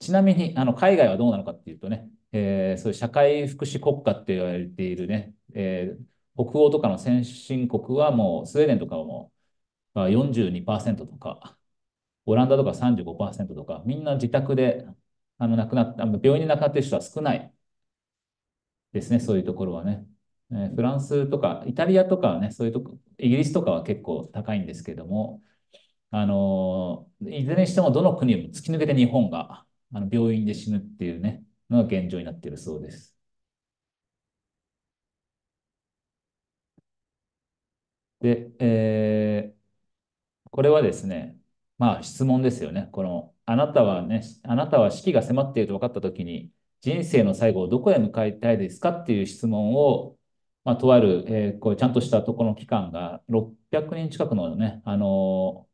ちなみに、あの海外はどうなのかっていうとね、えー、そういう社会福祉国家って言われているね、えー、北欧とかの先進国はもうスウェーデンとかはもう42%とか、オランダとか35%とか、みんな自宅であの亡くなった、病院に亡くなってる人は少ないですね、そういうところはね。えフランスとか、イタリアとかはね、そういうとこ、イギリスとかは結構高いんですけども、あのいずれにしてもどの国も突き抜けて日本があの病院で死ぬっていうね、のが現状になっているそうです。で、えー、これはですね、まあ質問ですよね。この、あなたはね、あなたは死期が迫っていると分かったときに、人生の最後をどこへ向かいたいですかっていう質問を、まあ、とある、えー、こうちゃんとしたところの機関が600人近くのね、あの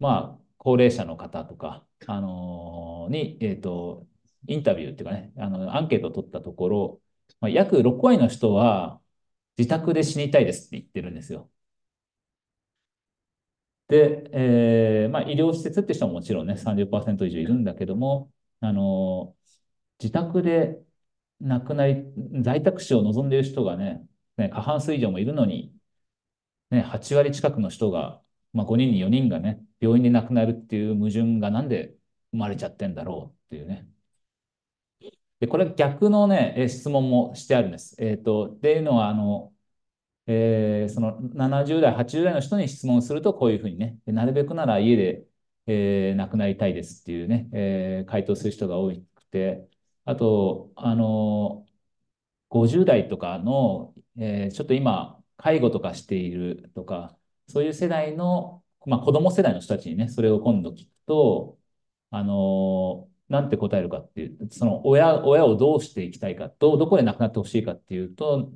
ー、まあ、高齢者の方とか、あのー、に、えっ、と、インタビューっていうかね、あの、アンケートを取ったところ、まあ、約6割の人は自宅で死にたいですって言ってるんですよ。で、えーまあ、医療施設って人はもちろんね、30%以上いるんだけども、あの自宅で亡くなり、在宅死を望んでいる人がね、ね過半数以上もいるのに、ね、8割近くの人が、まあ、5人に4人がね、病院で亡くなるっていう矛盾がなんで生まれちゃってんだろうっていうね。で、これ逆のね、質問もしてあるんです。えっ、ー、と、っていうのは、あの、えー、その70代、80代の人に質問すると、こういうふうにね、なるべくなら家で、えー、亡くなりたいですっていうね、えー、回答する人が多くて、あと、あのー、50代とかの、えー、ちょっと今、介護とかしているとか、そういう世代の、まあ、子供世代の人たちにね、それを今度聞くと、あのなんて答えるかっていう、その親親をどうしていきたいか、どどこで亡くなってほしいかっていうと、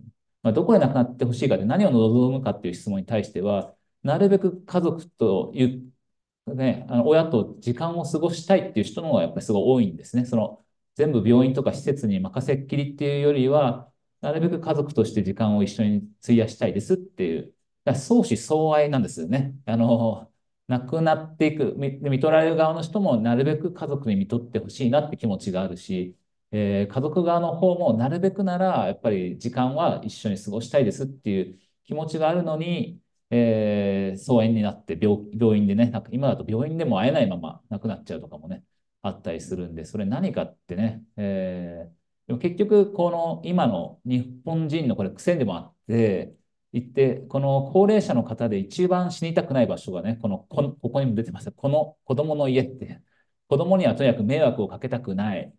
まあ、どこで亡くなってほしいかで何を望むかっていう質問に対しては、なるべく家族という、ね、あの親と時間を過ごしたいっていう人の方がやっぱりすごい多いんですね。その全部病院とか施設に任せっきりっていうよりは、なるべく家族として時間を一緒に費やしたいですっていう、だ相思相愛なんですよね。あの、亡くなっていく、見取られる側の人もなるべく家族に見とってほしいなって気持ちがあるし、えー、家族側の方もなるべくならやっぱり時間は一緒に過ごしたいですっていう気持ちがあるのに、えー、疎遠になって病病院でね、なんか今だと病院でも会えないまま亡くなっちゃうとかもね、あったりするんで、それ何かってね、えー、でも結局、この今の日本人のこれ癖でもあって、言って、この高齢者の方で一番死にたくない場所がね、この、ここにも出てますこの子供の家って、子供にはとにかく迷惑をかけたくない。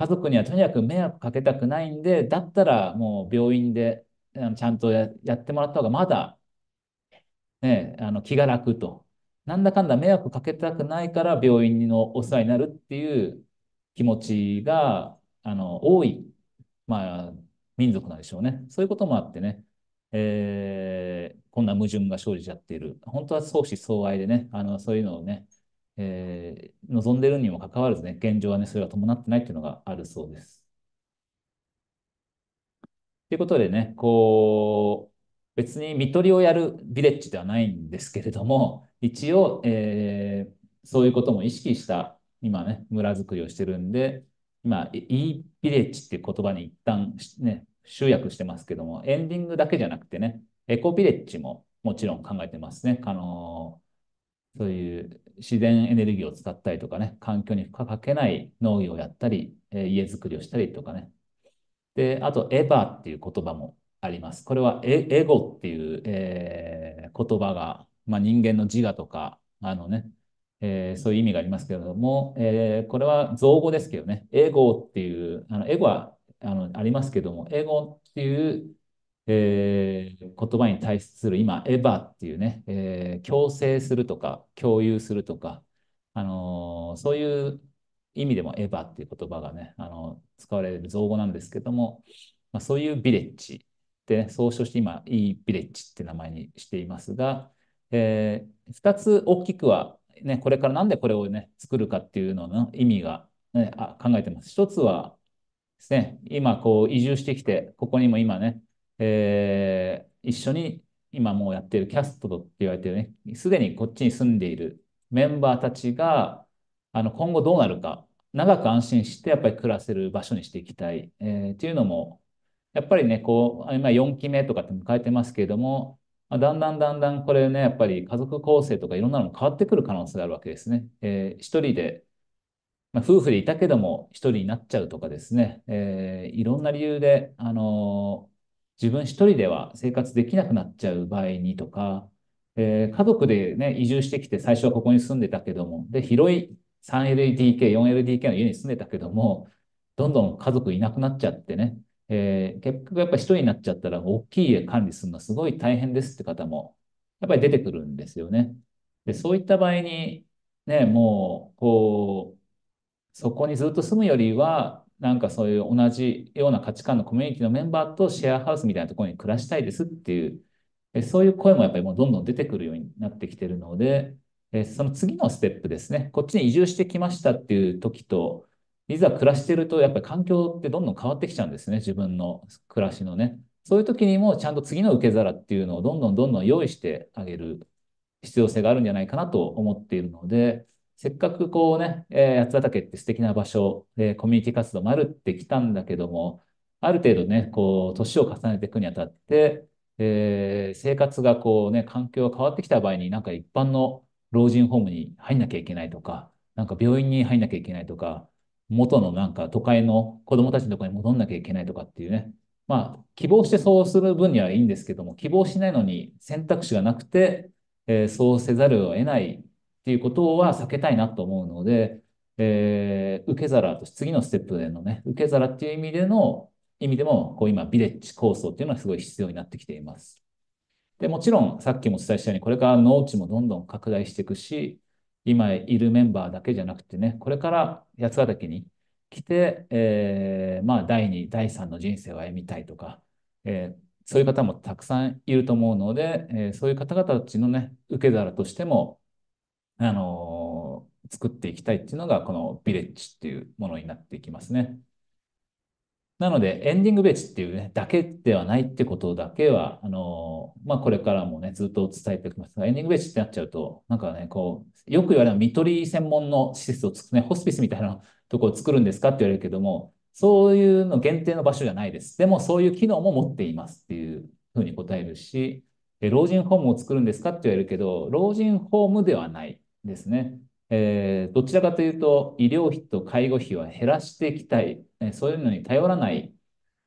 家族にはとにかく迷惑かけたくないんで、だったらもう病院でちゃんとやってもらった方がまだ、ね、あの気が楽と。なんだかんだ迷惑かけたくないから病院のお世話になるっていう気持ちがあの多い、まあ、民族なんでしょうね。そういうこともあってね、えー、こんな矛盾が生じちゃっている。本当は相思相愛でね、あのそういうのをね、えー、望んでるにもかかわらずね、現状はね、それは伴ってないっていうのがあるそうです。ということでね、こう、別に見取りをやるビレッジではないんですけれども、一応、えー、そういうことも意識した、今ね、村づくりをしてるんで、今、e ビレッジっていう言葉に一旦ね、集約してますけども、エンディングだけじゃなくてね、エコビレッジももちろん考えてますね。あのーそういう自然エネルギーを使ったりとかね、環境に負荷かけない農業をやったり、えー、家づくりをしたりとかね。で、あと、エヴァっていう言葉もあります。これはエゴっていう、えー、言葉が、まあ、人間の自我とか、あのね、えー、そういう意味がありますけれども、えー、これは造語ですけどね、エゴっていう、あのエゴはあのありますけども、エゴっていうえー、言葉に対する今、エヴァっていうね、えー、強制するとか、共有するとか、あのー、そういう意味でもエヴァっていう言葉がね、あの使われる造語なんですけども、まあ、そういうビレッジで、ね、総称して今、いいビレッジって名前にしていますが、えー、2つ大きくは、ね、これからなんでこれをね、作るかっていうのの意味が、ね、あ考えてます。1つはですね、今こう移住してきて、ここにも今ね、えー、一緒に今もうやっているキャストと言われているね、すでにこっちに住んでいるメンバーたちが、あの今後どうなるか、長く安心してやっぱり暮らせる場所にしていきたい、えー、っていうのも、やっぱりね、こう、今4期目とかって迎えてますけれども、だんだんだんだんこれね、やっぱり家族構成とかいろんなのも変わってくる可能性があるわけですね。えー、一人で、まあ、夫婦でいたけども一人になっちゃうとかですね、えー、いろんな理由で、あのー自分一人では生活できなくなっちゃう場合にとか、えー、家族でね、移住してきて最初はここに住んでたけども、で、広い 3LDK、4LDK の家に住んでたけども、どんどん家族いなくなっちゃってね、えー、結局やっぱ一人になっちゃったら大きい家管理するのすごい大変ですって方も、やっぱり出てくるんですよね。で、そういった場合に、ね、もう、こう、そこにずっと住むよりは、なんかそういう同じような価値観のコミュニティのメンバーとシェアハウスみたいなところに暮らしたいですっていう、えそういう声もやっぱりもうどんどん出てくるようになってきてるので、えその次のステップですね、こっちに移住してきましたっていう時と、いざ暮らしてるとやっぱり環境ってどんどん変わってきちゃうんですね、自分の暮らしのね。そういう時にもちゃんと次の受け皿っていうのをどんどんどんどん用意してあげる必要性があるんじゃないかなと思っているので、せっかくこうね、えー、八ヶ岳って素敵な場所で、コミュニティ活動もあるってきたんだけども、ある程度ね、こう、年を重ねていくにあたって、えー、生活がこうね、環境が変わってきた場合に、なんか一般の老人ホームに入んなきゃいけないとか、なんか病院に入んなきゃいけないとか、元のなんか都会の子供たちのとこに戻んなきゃいけないとかっていうね、まあ、希望してそうする分にはいいんですけども、希望しないのに選択肢がなくて、えー、そうせざるを得ないっていうことは避けたいなと思うので、えー、受け皿として次のステップでのね、受け皿っていう意味での、意味でも、こう今、ビレッジ構想っていうのはすごい必要になってきています。で、もちろん、さっきもお伝えしたように、これから農地もどんどん拡大していくし、今いるメンバーだけじゃなくてね、これから八ヶ岳に来て、えー、まあ、第2、第3の人生を歩みたいとか、えー、そういう方もたくさんいると思うので、えー、そういう方々たちのね、受け皿としても、あのー、作っていきたいっていうのが、このビレッジっていうものになっていきますね。なので、エンディングベッジっていうね、だけではないってことだけは、あのー、まあ、これからもね、ずっと伝えておきますが、エンディングベッジってなっちゃうと、なんかね、こう、よく言われる看取り専門の施設を作るね、ホスピスみたいなとこを作るんですかって言われるけども、そういうの限定の場所じゃないです。でも、そういう機能も持っていますっていうふうに答えるし、老人ホームを作るんですかって言われるけど、老人ホームではない。ですね。えー、どちらかというと、医療費と介護費は減らしていきたい、えそういうのに頼らない、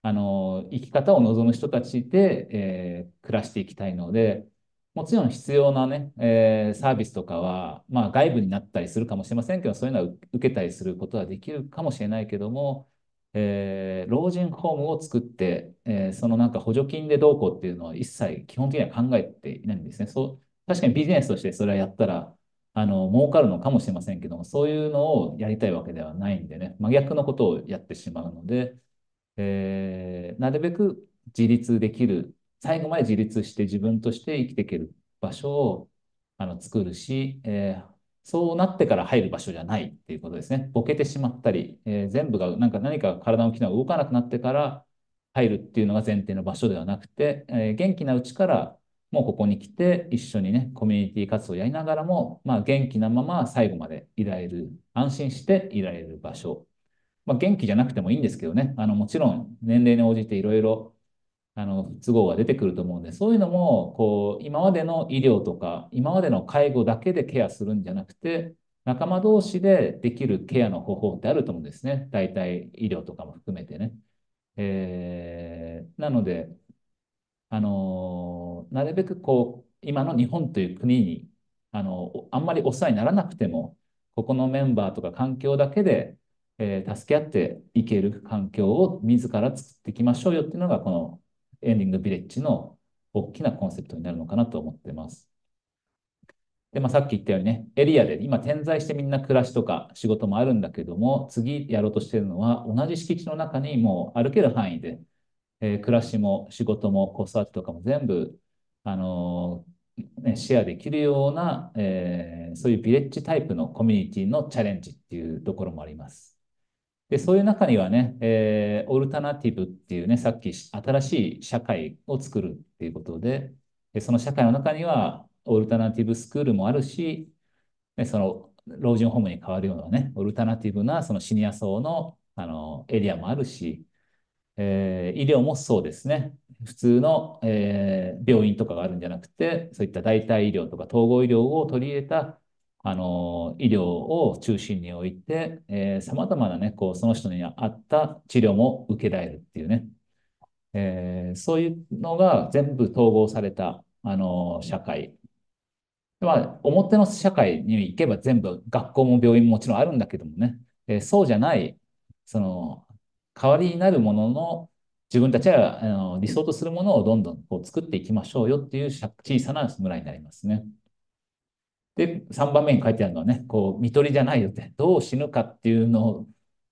あの生き方を望む人たちで、えー、暮らしていきたいので、もちろん必要なね、えー、サービスとかは、まあ、外部になったりするかもしれませんけど、そういうのは受けたりすることはできるかもしれないけども、えー、老人ホームを作って、えー、そのなんか補助金でどうこうっていうのは一切基本的には考えていないんですね。そう確かにビジネスとしてそれはやったらあの、儲かるのかもしれませんけども、そういうのをやりたいわけではないんでね、真逆のことをやってしまうので、えー、なるべく自立できる、最後まで自立して自分として生きていける場所をあの作るし、えー、そうなってから入る場所じゃないっていうことですね。ボケてしまったり、えー、全部が、なんか何か体の機能が動かなくなってから入るっていうのが前提の場所ではなくて、え元気なうちからもうここに来て、一緒にね、コミュニティ活動をやりながらも、まあ、元気なまま最後までいられる、安心していられる場所。まあ、元気じゃなくてもいいんですけどね、あのもちろん年齢に応じていろいろあの不都合が出てくると思うんで、そういうのもこう今までの医療とか、今までの介護だけでケアするんじゃなくて、仲間同士でできるケアの方法ってあると思うんですね。大体医療とかも含めてね。えー、なので、あのなるべくこう今の日本という国にあのあんまりお世話にならなくてもここのメンバーとか環境だけで、えー、助け合っていける環境を自ら作っていきましょうよっていうのがこのエンディングビレッジの大きなコンセプトになるのかなと思ってます。で、まあ、さっき言ったようにね、エリアで今点在してみんな暮らしとか仕事もあるんだけども、次やろうとしてるのは同じ敷地の中にもう歩ける範囲でえー、暮らしも仕事も子育てとかも全部、あのね、シェアできるような、えー、そういうビレッジタイプのコミュニティのチャレンジっていうところもあります。で、そういう中にはね、えー、オルタナティブっていうね、さっき新しい社会を作るっていうことで、その社会の中にはオルタナティブスクールもあるし、その老人ホームに変わるようなね、オルタナティブなそのシニア層のあのエリアもあるし、えー、医療もそうですね。普通の、えー、病院とかがあるんじゃなくて、そういった代替医療とか統合医療を取り入れた、あのー、医療を中心において、えま様々なね、こう、その人に合った治療も受けられるっていうね、えー、そういうのが全部統合された、あの社会。まあ、表の社会に行けば全部学校も病院ももちろんあるんだけどもね、えそうじゃない、その代わりになるものの自分たちはあの理想とするものをどんどんこう作っていきましょうよっていう小さな村になりますね。で、3番目に書いてあるのはね、こう、見取りじゃないよって、どう死ぬかっていうの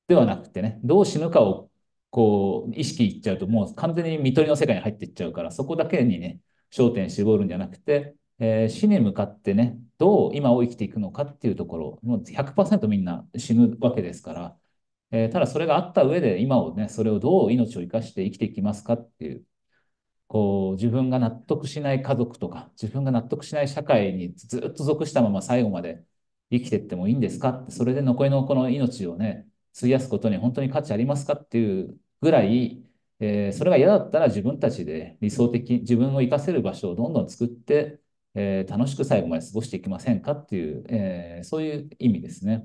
ではなくてね、どう死ぬかをこう、意識いっちゃうと、もう完全に見取りの世界に入っていっちゃうから、そこだけにね、焦点絞るんじゃなくて、えー、死に向かってね、どう今を生きていくのかっていうところ、もう100%みんな死ぬわけですから、えー、ただそれがあった上で、今をね、それをどう命を生かして生きていきますかっていう、こう、自分が納得しない家族とか、自分が納得しない社会にずっと属したまま最後まで生きていってもいいんですかって、それで残りのこの命をね、費やすことに本当に価値ありますかっていうぐらい、えー、それが嫌だったら自分たちで理想的、自分を生かせる場所をどんどん作って、えー、楽しく最後まで過ごしていきませんかっていう、えー、そういう意味ですね。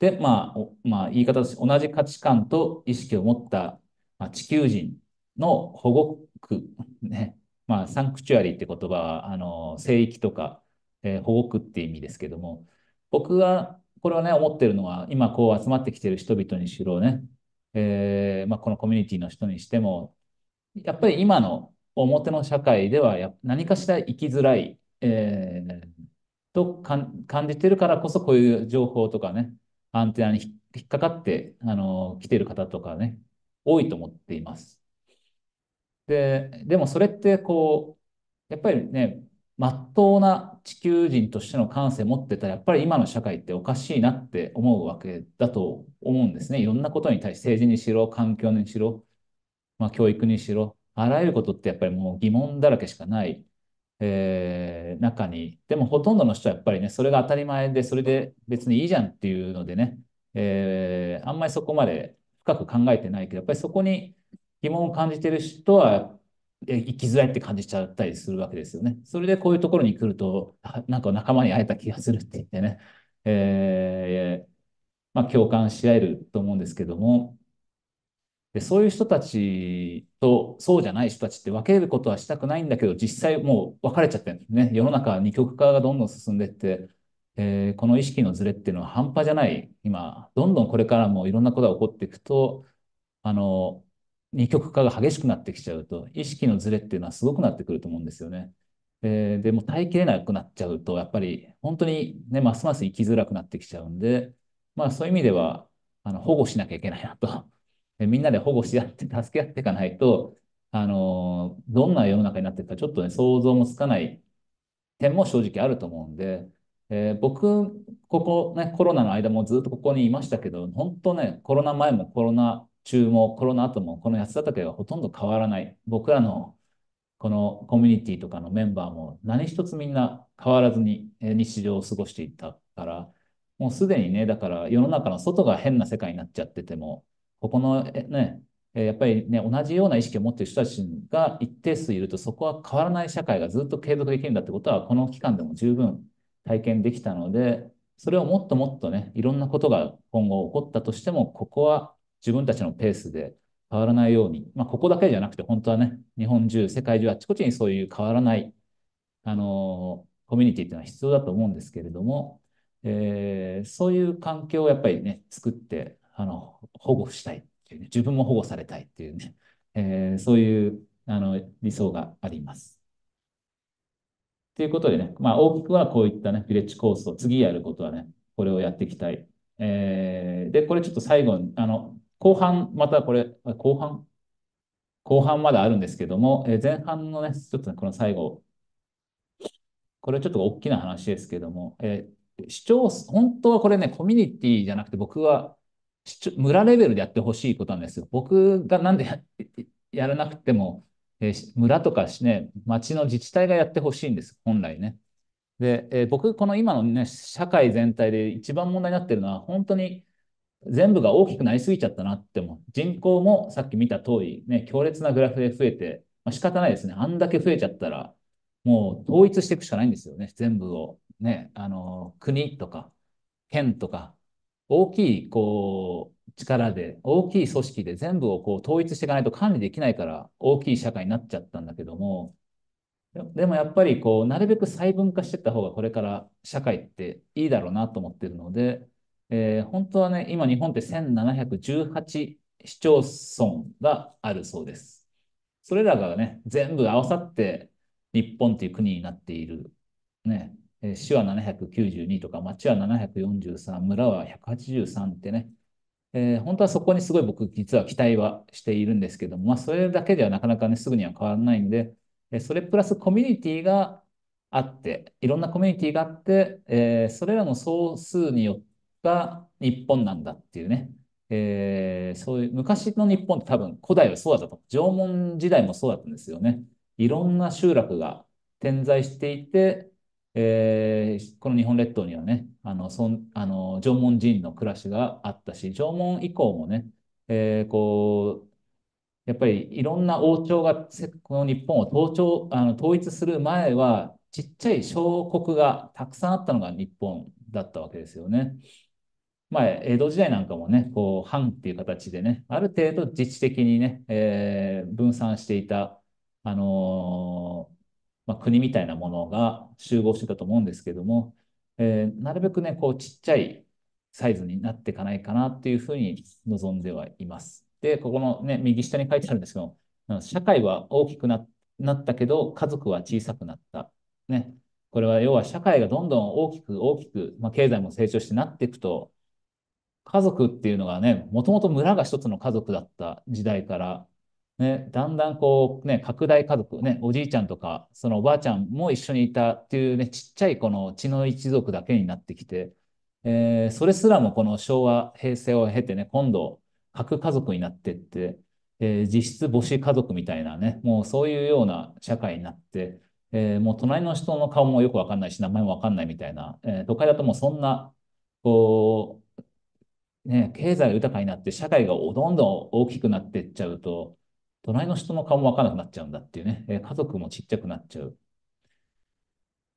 で、まあ、まあ、言い方として同じ価値観と意識を持った、まあ、地球人の保護区、ね、まあ、サンクチュアリーって言葉は、あの、聖域とか、えー、保護区って意味ですけども、僕は、これはね、思ってるのは、今こう集まってきてる人々にしろね、えー、まあ、このコミュニティの人にしても、やっぱり今の表の社会ではや何かしら生きづらい、えー、と感じてるからこそこういう情報とかね、アンテナに引っかかって、あの、来てる方とかね、多いと思っています。で、でもそれってこう、やっぱりね、まっとうな地球人としての感性持ってたら、やっぱり今の社会っておかしいなって思うわけだと思うんですね。いろんなことに対して、政治にしろ、環境にしろ、まあ、教育にしろ、あらゆることってやっぱりもう疑問だらけしかないえー、中に、でもほとんどの人はやっぱりね、それが当たり前で、それで別にいいじゃんっていうのでね、えー、あんまりそこまで深く考えてないけど、やっぱりそこに疑問を感じてる人は、生きづらいって感じちゃったりするわけですよね。それでこういうところに来ると、なんか仲間に会えた気がするって言ってね、えー、まあ、共感し合えると思うんですけども、で、そういう人たちと、そうじゃない人たちって分けることはしたくないんだけど、実際もう分かれちゃってるんですね。世の中二極化がどんどん進んでいって、えー、この意識のズレっていうのは半端じゃない。今、どんどんこれからもいろんなことが起こっていくと、あの、二極化が激しくなってきちゃうと、意識のズレっていうのはすごくなってくると思うんですよね。えー、でも耐えきれなくなっちゃうと、やっぱり本当にね、ますます生きづらくなってきちゃうんで、まあそういう意味では、あの、保護しなきゃいけないなとみんなで保護し合って、助け合っていかないと、あの、どんな世の中になっていくか、ちょっとね、想像もつかない点も正直あると思うんで、えー、僕、ここね、コロナの間もずっとここにいましたけど、本当ね、コロナ前もコロナ中もコロナ後も、この安田岳はほとんど変わらない。僕らのこのコミュニティとかのメンバーも何一つみんな変わらずに日常を過ごしていったから、もうすでにね、だから世の中の外が変な世界になっちゃってても、ここの、ね、やっぱりね、同じような意識を持っている人たちが一定数いると、そこは変わらない社会がずっと継続できるんだってことは、この期間でも十分体験できたので、それをもっともっとね、いろんなことが今後起こったとしても、ここは自分たちのペースで変わらないように、まあ、ここだけじゃなくて、本当はね、日本中、世界中、あちこちにそういう変わらない、あのコミュニティっていうのは必要だと思うんですけれども、えー、そういう環境をやっぱりね、作ってあの、保護したいっていうね、自分も保護されたいっていうね、えー、そういうあの理想があります。ということでね、まあ、大きくはこういったね、ビレッジ構想、次やることはね、これをやっていきたい。えー、で、これちょっと最後あの、後半、またこれ、後半後半まだあるんですけども、えー、前半のね、ちょっと、ね、この最後、これちょっと大きな話ですけども、えー、市町、本当はこれね、コミュニティじゃなくて僕は村レベルでやってほしいことなんですよ。僕がなんでやらなくても、えー、村とかね、町の自治体がやってほしいんです、本来ね。で、えー、僕、この今のね、社会全体で一番問題になってるのは、本当に全部が大きくなりすぎちゃったなっても、人口もさっき見た通り、ね、強烈なグラフで増えて、まあ、仕方ないですね。あんだけ増えちゃったら、もう統一していくしかないんですよね、全部を。ね、あの、国とか、県とか、大きい、こう、力で、大きい組織で全部をこう統一していかないと管理できないから大きい社会になっちゃったんだけども、でもやっぱりこう、なるべく細分化していった方がこれから社会っていいだろうなと思ってるので、えー、本当はね、今日本って1718市町村があるそうです。それらがね、全部合わさって日本という国になっている。ね、え市は792とか、町は743、村は183ってね、えー、本当はそこにすごい僕、実は期待はしているんですけども、まあ、それだけではなかなかね、すぐには変わらないんで、えそれプラスコミュニティがあって、いろんなコミュニティがあって、えー、それらの総数によった日本なんだっていうね、えー、そういう昔の日本って多分古代はそうだったと。縄文時代もそうだったんですよね。いろんな集落が点在していて、えー、この日本列島にはね、あのそんあの縄文人の暮らしがあったし、縄文以降もね、えー、こうやっぱりいろんな王朝がこの日本を統あの統一する前は、ちっちゃい小国がたくさんあったのが日本だったわけですよね。まあ、江戸時代なんかもね、こう藩っていう形でね、ある程度自治的にね、えー、分散していた、あのーまあ、国みたいなものが集合してたと思うんですけども、えー、なるべくね、こうちっちゃいサイズになっていかないかなっていうふうに望んではいます。で、ここのね、右下に書いてあるんですけど、社会は大きくなったけど、家族は小さくなった。ね、これは要は社会がどんどん大きく大きく、まあ、経済も成長してなっていくと、家族っていうのがね、もともと村が一つの家族だった時代から、ね、だんだんこうね、拡大家族ね、おじいちゃんとか、そのおばあちゃんも一緒にいたっていうね、ちっちゃいこの血の一族だけになってきて、えー、それすらもこの昭和、平成を経てね、今度、核家族になってって、えー、実質母子家族みたいなね、もうそういうような社会になって、えー、もう隣の人の顔もよくわかんないし、名前もわかんないみたいな、えー、都会だともうそんな、こう、ね、経済豊かになって、社会がどんどん大きくなっていっちゃうと、隣の人の顔もわからなくなっちゃうんだっていうね、え家族もちっちゃくなっちゃう。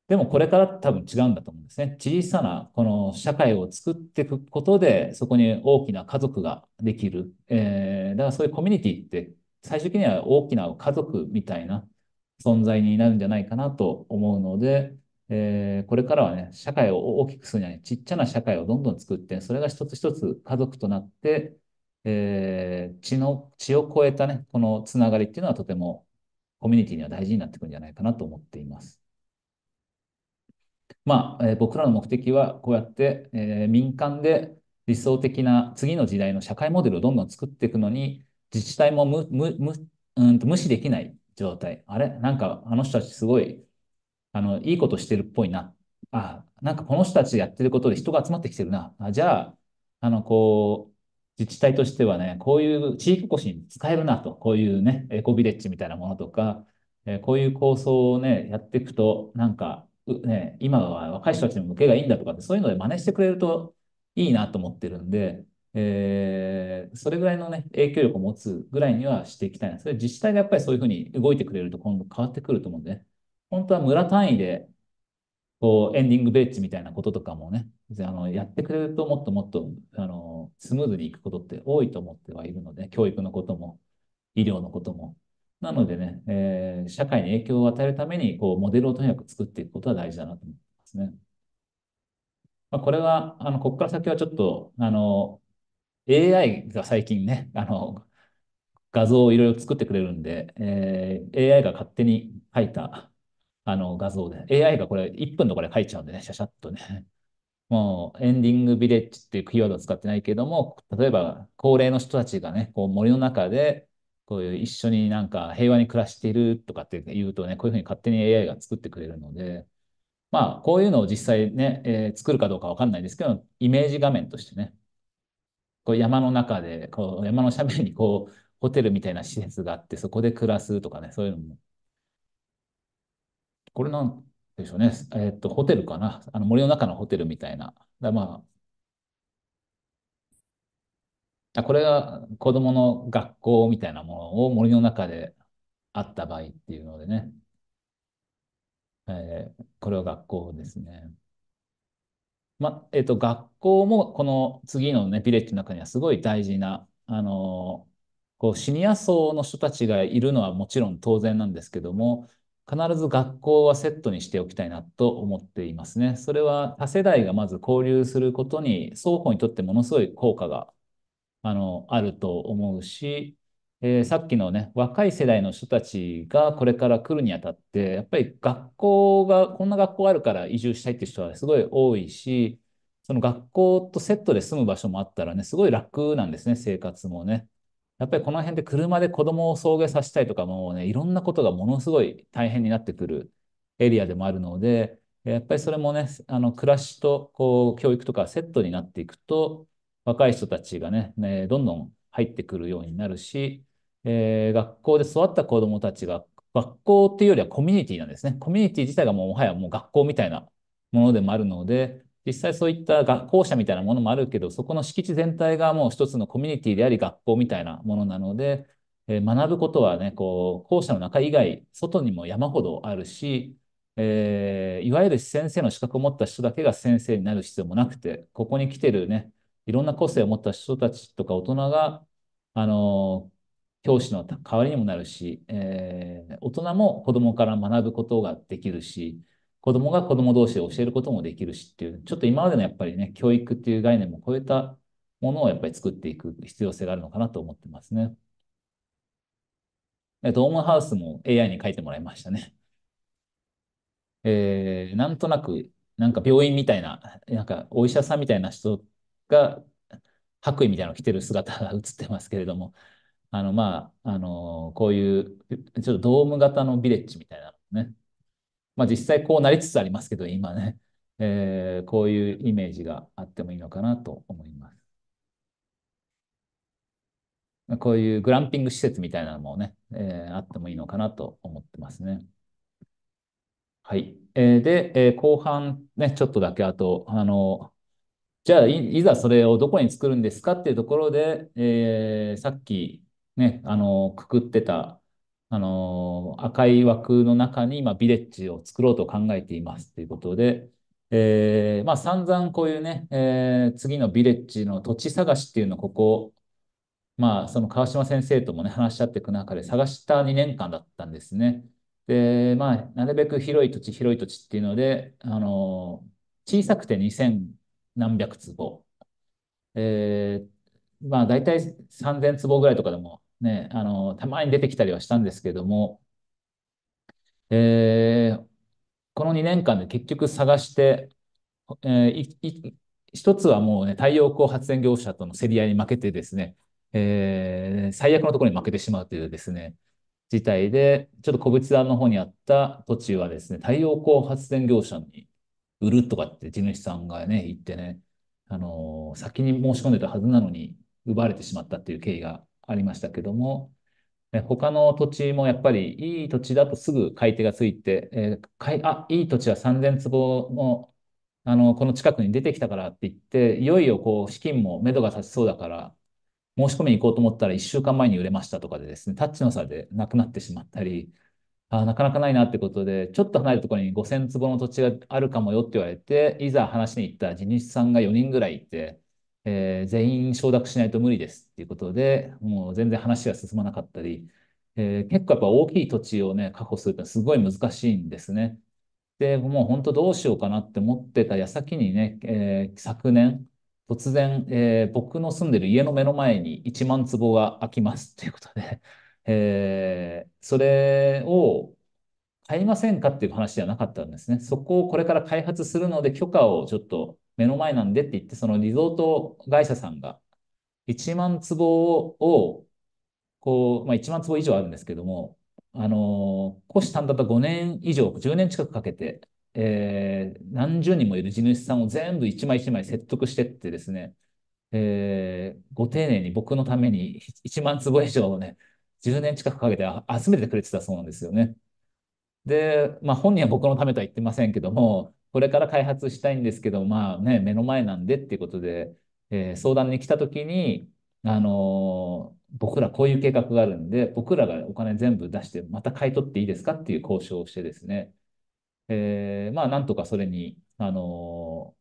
でもこれから多分違うんだと思うんですね。小さなこの社会を作っていくことで、そこに大きな家族ができる。えー、だからそういうコミュニティって、最終的には大きな家族みたいな存在になるんじゃないかなと思うので、えー、これからはね、社会を大きくするにはね、ちっちゃな社会をどんどん作って、それが一つ一つ家族となって、えー、血の、血を超えたね、このつながりっていうのはとてもコミュニティには大事になってくるんじゃないかなと思っています。まあ、えー、僕らの目的はこうやって、えー、民間で理想的な次の時代の社会モデルをどんどん作っていくのに、自治体も無無無うんと無視できない状態。あれなんかあの人たちすごい、あの、いいことしてるっぽいな。あ、なんかこの人たちやってることで人が集まってきてるな。あじゃあ、あの、こう、自治体としてはね、こういう地域おこしに使えるなと、こういうね、エコビレッジみたいなものとか、えー、こういう構想をね、やっていくと、なんか、ね、今は若い人たちに向けがいいんだとかって、そういうので真似してくれるといいなと思ってるんで、えー、それぐらいのね、影響力を持つぐらいにはしていきたいな。それ自治体がやっぱりそういうふうに動いてくれると今度変わってくると思うんでね。本当は村単位で、こう、エンディングベッジみたいなこととかもね、あのやってくれるともっともっと、あのスムーズにいくことって多いと思ってはいるので、教育のことも、医療のことも。なのでね、えー、社会に影響を与えるために、こう、モデルをとにかく作っていくことは大事だなと思ってますね。まあ、これは、あの、ここから先はちょっと、あの、AI が最近ね、あの、画像をいろいろ作ってくれるんで、えー、AI が勝手に書いたあの画像で、AI がこれ1分のこれ書いちゃうんでね、シャシャっとね。もうエンディングビレッジっていうキーワードを使ってないけども、例えば高齢の人たちがね、こう森の中で、こういう一緒になんか平和に暮らしているとかって言うとね、こういうふうに勝手に AI が作ってくれるので、まあ、こういうのを実際ね、えー、作るかどうかわかんないですけど、イメージ画面としてね、こう山の中で、こう山の斜面にこう、ホテルみたいな施設があって、そこで暮らすとかね、そういうのも。これなんでしょうね。えっ、ー、と、ホテルかな。あの森の中のホテルみたいな。だまあ、あこれが子供の学校みたいなものを森の中であった場合っていうのでね。えー、これは学校ですね。まえっ、ー、と、学校もこの次のね、ビレッジの中にはすごい大事な、あのこうシニア層の人たちがいるのはもちろん当然なんですけども、必ず学校はセットにしておきたいなと思っていますね。それは多世代がまず交流することに双方にとってものすごい効果があのあると思うし、えー、さっきのね若い世代の人たちがこれから来るにあたってやっぱり学校がこんな学校あるから移住したいって人はすごい多いしその学校とセットで住む場所もあったらねすごい楽なんですね生活もね。やっぱりこの辺で車で子供を送迎させたいとか、もうね、いろんなことがものすごい大変になってくるエリアでもあるので、やっぱりそれもね、あの暮らしとこう教育とかセットになっていくと、若い人たちがね、ねどんどん入ってくるようになるし、えー、学校で育った子どもたちが、学校っていうよりはコミュニティなんですね。コミュニティ自体がもうもはやもう学校みたいなものでもあるので、実際そういった学校舎みたいなものもあるけど、そこの敷地全体がもう一つのコミュニティであり、学校みたいなものなので、えー、学ぶことはね、こう、校舎の中以外、外にも山ほどあるし、えー、いわゆる先生の資格を持った人だけが先生になる必要もなくて、ここに来てるね、いろんな個性を持った人たちとか大人が、あのー、教師の代わりにもなるし、えー、大人も子供から学ぶことができるし、子供が子供同士で教えることもできるしっていう、ちょっと今までのやっぱりね、教育っていう概念も超えたものをやっぱり作っていく必要性があるのかなと思ってますね。えっと、オームハウスも AI に書いてもらいましたね。えー、なんとなく、なんか病院みたいな、なんかお医者さんみたいな人が白衣みたいなの着てる姿が映ってますけれども、あの、まあ、あのー、こういう、ちょっとドーム型のビレッジみたいなのね、まあ、実際こうなりつつありますけど、今ね、えー、こういうイメージがあってもいいのかなと思います。こういうグランピング施設みたいなのもね、えー、あってもいいのかなと思ってますね。はい。えー、で、えー、後半ね、ちょっとだけあと、あの、じゃあい、いざそれをどこに作るんですかっていうところで、えー、さっきね、あの、くくってたあの赤い枠の中に、まビレッジを作ろうと考えていますということで、えー、まあ、散々こういうね、えー、次のビレッジの土地探しっていうのをここ、まあ、その川島先生ともね、話し合っていく中で探した2年間だったんですね。で、まあ、なるべく広い土地、広い土地っていうので、あの小さくて2000何百坪、えー、まあ、大体3000坪ぐらいとかでもね、あの、たまに出てきたりはしたんですけども、えー、この2年間で結局探して、えー、一つはもうね、太陽光発電業者との競り合いに負けてですね、えー、最悪のところに負けてしまうというですね、事態で、ちょっと小物沢の方にあった土地はですね、太陽光発電業者に売るとかって地主さんがね、言ってね、あのー、先に申し込んでたはずなのに奪われてしまったっていう経緯がありましたけども、他の土地もやっぱりいい土地だとすぐ買い手がついて、えー、買いあいい土地は3000坪のあのこの近くに出てきたからって言って、いよいよこう資金も目処が立ちそうだから、申し込みに行こうと思ったら1週間前に売れましたとかでですね、タッチの差でなくなってしまったり、あなかなかないなってことで、ちょっと離れたところに5000坪の土地があるかもよって言われて、いざ話に行った地主さんが4人ぐらいいて、えー、全員承諾しないと無理ですっていうことで、もう全然話が進まなかったり、えー、結構やっぱ大きい土地をね、確保するってすごい難しいんですね。で、もう本当どうしようかなって思ってた矢先にね、えー、昨年、突然、えー、僕の住んでる家の目の前に1万坪が空きますということで えー、それを買いませんかっていう話じゃなかったんですね。そこをこれから開発するので許可をちょっと目の前なんでって言って、そのリゾート会社さんが1万坪を、こう、まあ、1万坪以上あるんですけども、あのー、虎視眈々と5年以上、10年近くかけて、えー、何十人もいる地主さんを全部一枚一枚説得してってですね、えー、ご丁寧に僕のために1万坪以上をね、10年近くかけて集めてくれてたそうなんですよね。で、まあ本人は僕のためとは言ってませんけども、これから開発したいんですけど、まあね、目の前なんでっていうことで、えー、相談に来た時に、あのー、僕らこういう計画があるんで、僕らがお金全部出して、また買い取っていいですかっていう交渉をしてですね、えー、まあ、なんとかそれに、あの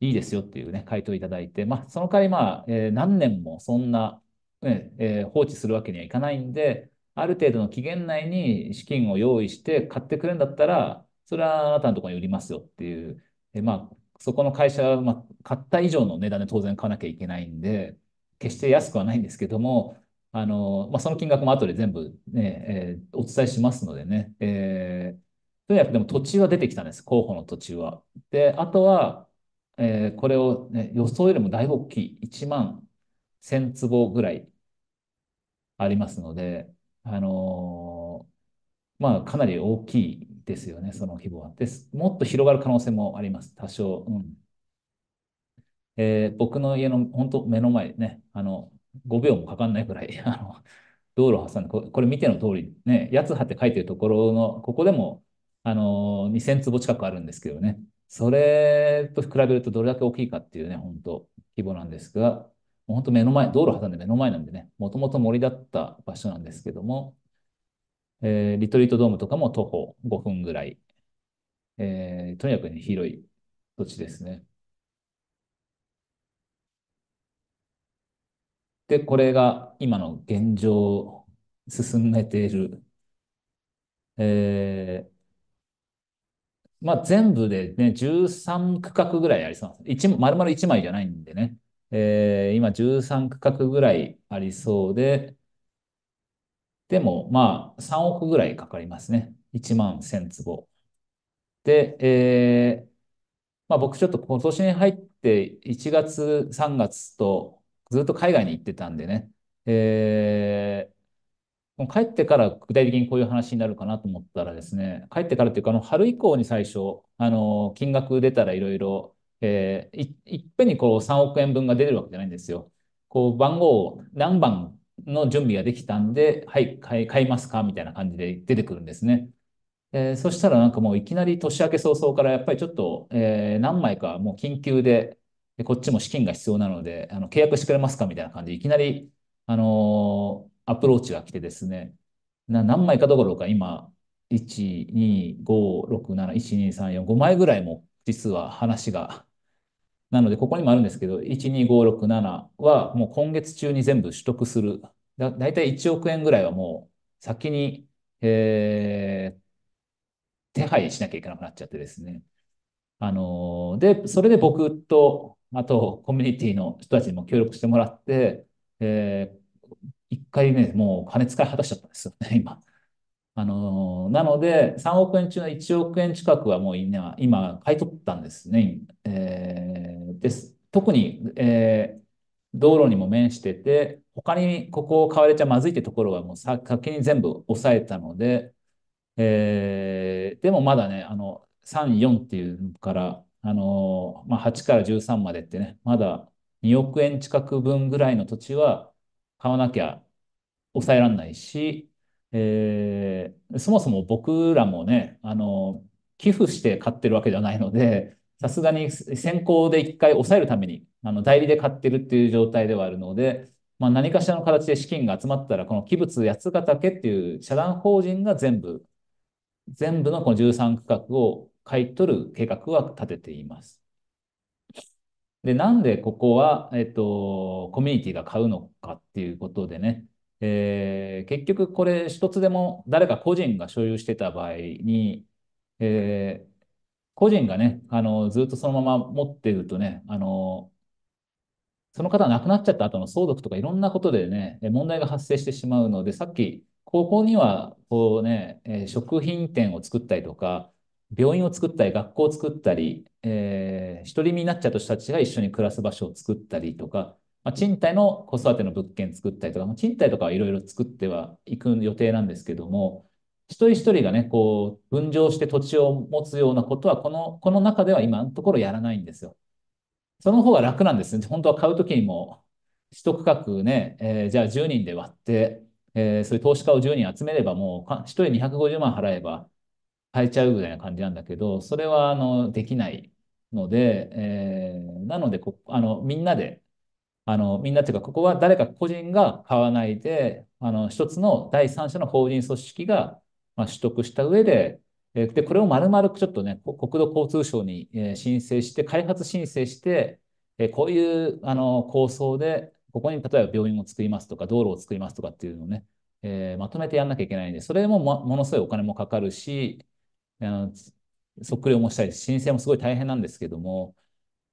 いいですよっていうね、回答いただいて、まあ、その代わり、まあ、えー、何年もそんな、ね、えー、放置するわけにはいかないんで、ある程度の期限内に資金を用意して買ってくれるんだったら、それはあなたのところに売りますよっていう。で、まあ、そこの会社は、まあ、買った以上の値段で当然買わなきゃいけないんで、決して安くはないんですけども、あの、まあ、その金額も後で全部ね、えー、お伝えしますのでね、えー、とにかくでも土地は出てきたんです、候補の土地は。で、あとは、えー、これを、ね、予想よりも大大きい1万1000坪ぐらいありますので、あのー、まあ、かなり大きいですよね、その規模は。です。もっと広がる可能性もあります、多少。うん、えー、僕の家の本当目の前ね、あの、5秒もかかんないくらい、あの、道路を挟んで、これこれ見ての通り、ね、八つ葉って書いてるところの、ここでも、あの、2000坪近くあるんですけどね、それと比べるとどれだけ大きいかっていうね、本当規模なんですが、本当目の前、道路挟んで目の前なんでね、もともと森だった場所なんですけども、えー、リトリートドームとかも徒歩5分ぐらい。えー、とにかく、ね、広い土地ですね。で、これが今の現状進めている。えー、まあ、全部でね、13区画ぐらいありそうなんです。る丸々1枚じゃないんでね。えー、今13区画ぐらいありそうで、でも、まあ、3億ぐらいかかりますね。1万1000坪。で、えー、まあ僕ちょっと今年に入って1月、3月とずっと海外に行ってたんでね、えー、もう帰ってから具体的にこういう話になるかなと思ったらですね、帰ってからっていうか、あの春以降に最初、あの金額出たらいろいろ、えー、いっぺんにこう3億円分が出るわけじゃないんですよ。こう番号何番の準備ができたんで、はい、買い買いますかみたいな感じで出てくるんですね。えー、そしたらなんかもういきなり年明け早々からやっぱりちょっと、えー、何枚かもう緊急で、こっちも資金が必要なので、あの契約してくれますかみたいな感じで、いきなり、あのー、アプローチが来てですね、な何枚かどころか今、1、2、5、6、7、1、2、3、4、5枚ぐらいも実は話がなので、ここにもあるんですけど、12567はもう今月中に全部取得する。だいたい1億円ぐらいはもう先に、えー、手配しなきゃいけなくなっちゃってですね。あのー、で、それで僕と、あとコミュニティの人たちにも協力してもらって、えー、一回目、もう金使い果たしちゃったんですよね、今。あの、なので、3億円中の1億円近くはもう今、今買い取ったんですね。えー、です。特に、えー、道路にも面してて、他にここを買われちゃまずいってところはもう先に全部抑えたので、えー、でもまだね、あの、3、4っていうから、あの、まあ、8から13までってね、まだ2億円近く分ぐらいの土地は買わなきゃ抑えられないし、えー、そもそも僕らもね、あの、寄付して買ってるわけじゃないので、さすがに先行で一回抑えるために、あの、代理で買ってるっていう状態ではあるので、まあ、何かしらの形で資金が集まったら、この器物八ヶ岳っていう社団法人が全部、全部のこの13区画を買い取る計画は立てています。で、なんでここは、えっと、コミュニティが買うのかっていうことでね、えー、結局これ一つでも誰か個人が所有してた場合に、えー、個人がね、あの、ずっとそのまま持ってるとね、あの、その方が亡くなっちゃった後の相続とかいろんなことでね、問題が発生してしまうので、さっき、高校には、こうね、え食品店を作ったりとか、病院を作ったり、学校を作ったり、えー、独り身になっちゃった人たちが一緒に暮らす場所を作ったりとか、まあ、賃貸の子育ての物件作ったりとか、まあ、賃貸とかはいろいろ作ってはいく予定なんですけども、一人一人がね、こう、分譲して土地を持つようなことは、この、この中では今のところやらないんですよ。その方が楽なんですね。本当は買うときにも、一区画ね、えー、じゃあ10人で割って、えー、そういう投資家を10人集めれば、もう1人250万払えば買えちゃうぐらいな感じなんだけど、それは、あの、できないので、えー、なのでこ、あの、みんなで、あの、みんなとていうか、ここは誰か個人が買わないで、あの、一つの第三者の法人組織が、まあ、取得した上で、えで、これを丸々ちょっとね、国土交通省に、え申請して、開発申請して、えこういうあの構想で、ここに例えば病院を作りますとか、道路を作りますとかっていうのをね、えー、まとめてやんなきゃいけないんで、それももものすごいお金もかかるし、あのそっくりもしたり、申請もすごい大変なんですけども、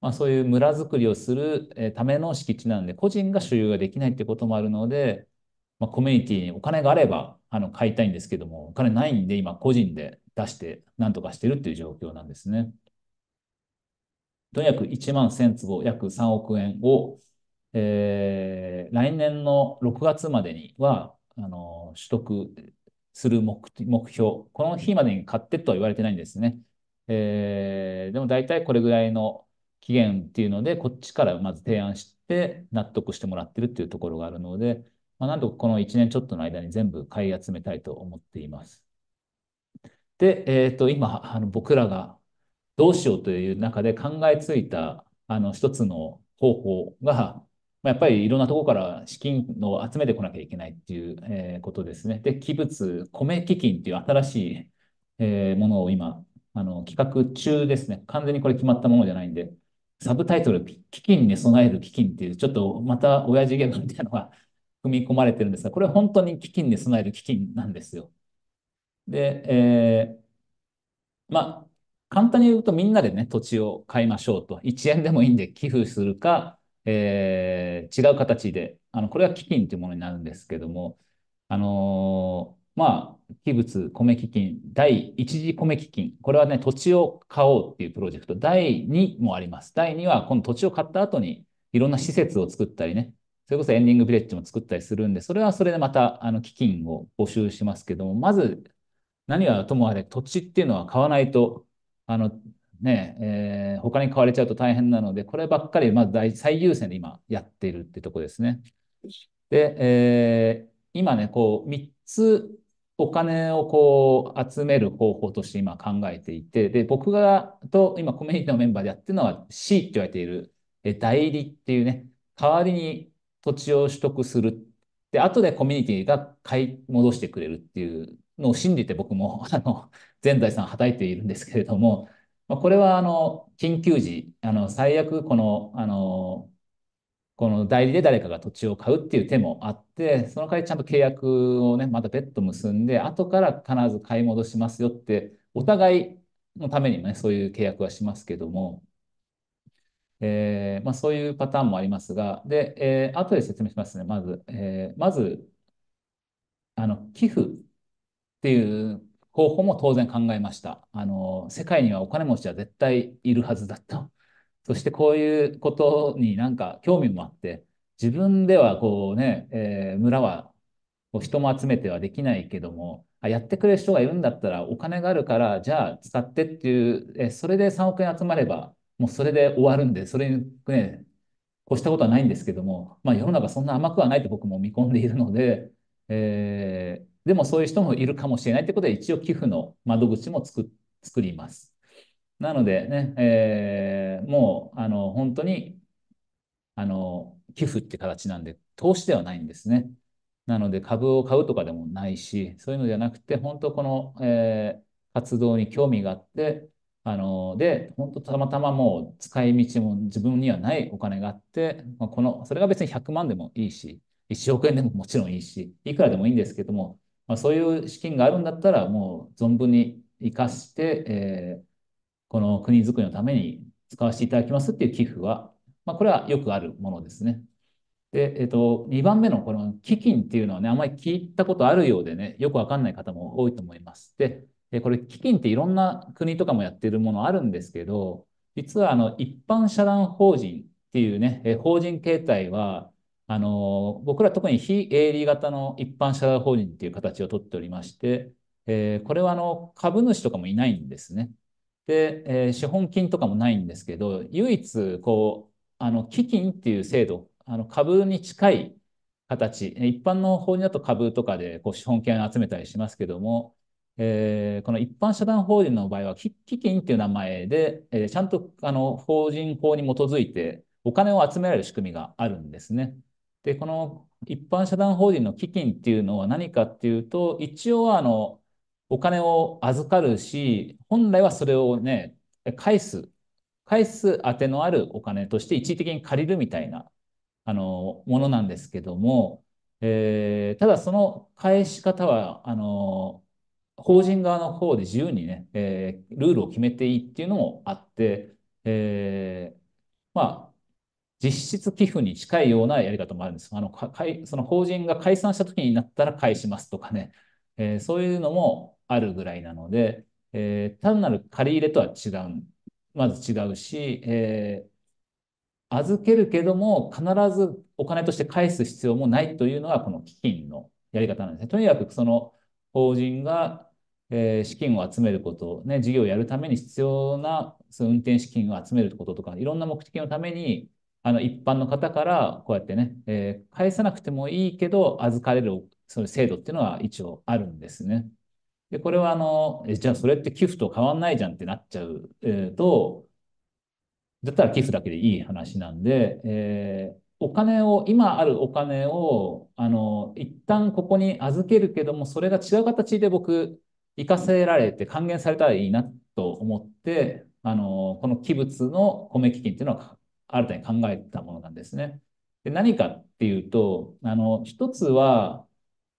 まあ、そういう村づくりをするための敷地なんで、個人が所有ができないってこともあるので、まあ、コミュニティにお金があればあの買いたいんですけども、お金ないんで、今、個人で出して、なんとかしてるっていう状況なんですね。とにかく1万1000坪、約3億円を、えー、来年の6月までには、あの、取得する目目標、この日までに買ってとは言われてないんですね。えー、でも大体これぐらいの期限っていうので、こっちからまず提案して、納得してもらってるっていうところがあるので、まあ、なんとこの1年ちょっとの間に全部買い集めたいと思っています。で、えっ、ー、と、今、あの僕らがどうしようという中で考えついた、あの、一つの方法が、やっぱりいろんなところから資金を集めてこなきゃいけないっていう、えー、ことですね。で、器物、米基金っていう新しい、えー、ものを今、あの、企画中ですね。完全にこれ決まったものじゃないんで、サブタイトル、基金に備える基金っていう、ちょっとまた親父ギャグみたいなのが組 み込まれてるんですが、これは本当に基金に備える基金なんですよ。で、えー、まあ、簡単に言うとみんなでね、土地を買いましょうと。1円でもいいんで寄付するか、えー、違う形で、あの、これは基金というものになるんですけども、あのーまあ、器物米基金、第1次米基金、これはね、土地を買おうっていうプロジェクト、第2もあります。第2は、この土地を買った後に、いろんな施設を作ったりね、それこそエンディングビレッジも作ったりするんで、それはそれでまた、あの、基金を募集しますけども、まず、何はともあれ、土地っていうのは買わないと、あの、ね、えー、他に買われちゃうと大変なので、こればっかり、まず最優先で今やっているってとこですね。で、えー、今ね、こう、3つお金をこう集める方法として今考えていて、で、僕がと今コミュニティのメンバーでやってるのは C って言われている代理っていうね、代わりに土地を取得する。で、後でコミュニティが買い戻してくれるっていうのを信じて僕も、あの、全財産はたいているんですけれども、まあ、これは、あの、緊急時、あの、最悪、この、あの、この代理で誰かが土地を買うっていう手もあって、その代わりちゃんと契約をね、また別途結んで、後から必ず買い戻しますよって、お互いのためにもね、そういう契約はしますけども、えー、まあ、そういうパターンもありますが、で、えー、後で説明しますね、まず。えー、まず、あの、寄付っていう方法も当然考えました。あの、世界にはお金持ちは絶対いるはずだと。そしてこういうことになんか興味もあって、自分ではこうね、えー、村は人も集めてはできないけども、あやってくれる人がいるんだったらお金があるから、じゃあ使ってっていう、えそれで3億円集まれば、もうそれで終わるんで、それにね、越したことはないんですけども、まあ、世の中そんな甘くはないと僕も見込んでいるので、えー、でもそういう人もいるかもしれないということで、一応寄付の窓口も作ります。なのでね、えー、もうあの本当にあの寄付って形なんで、投資ではないんですね。なので株を買うとかでもないし、そういうのではなくて、本当この、えー、活動に興味があって、あので、本当たまたまもう使い道も自分にはないお金があって、まあ、この、それが別に100万でもいいし、1億円でももちろんいいし、いくらでもいいんですけども、まあ、そういう資金があるんだったら、もう存分に生かして、えーこの国づくりのために使わせていただきますっていう寄付は、まあ、これはよくあるものですね。で、えっと、2番目のこの基金っていうのはね、あんまり聞いたことあるようでね、よくわかんない方も多いと思います。で、これ基金っていろんな国とかもやってるものあるんですけど、実はあの一般社団法人っていうね、法人形態は、あの、僕ら特に非営利型の一般社団法人っていう形をとっておりまして、えー、これはあの株主とかもいないんですね。で、えー、資本金とかもないんですけど、唯一、こう、あの、基金っていう制度、あの、株に近い形、一般の法人だと株とかでこう資本金を集めたりしますけども、えー、この一般社団法人の場合は、基金っていう名前で、えー、ちゃんとあの法人法に基づいてお金を集められる仕組みがあるんですね。で、この一般社団法人の基金っていうのは何かっていうと、一応はあの、お金を預かるし、本来はそれをね、返す、返す当てのあるお金として一時的に借りるみたいな、あの、ものなんですけども、えー、ただその返し方は、あの、法人側の方で自由にね、えー、ルールを決めていいっていうのもあって、えー、まあ、実質寄付に近いようなやり方もあるんです。あのかいその法人が解散した時になったら返しますとかね、えー、そういうのもあるぐらいなので、えー、単なる借り入れとは違う、まず違うし、えー、預けるけども必ずお金として返す必要もないというのがこの基金のやり方なんですね。とにかくその法人が、えー、資金を集めること、ね、事業をやるために必要なその運転資金を集めることとか、いろんな目的のためにあの一般の方からこうやってね、えー、返さなくてもいいけど預かれるその制度っていうのは一応あるんですね。で、これはあの、じゃあそれって寄付と変わんないじゃんってなっちゃう、えー、と、だったら寄付だけでいい話なんで、えー、お金を、今あるお金を、あの、一旦ここに預けるけども、それが違う形で僕、生かせられて還元されたらいいなと思って、あの、この器物の米基金っていうのは新たに考えたものなんですね。で何かっていうと、あの、一つは、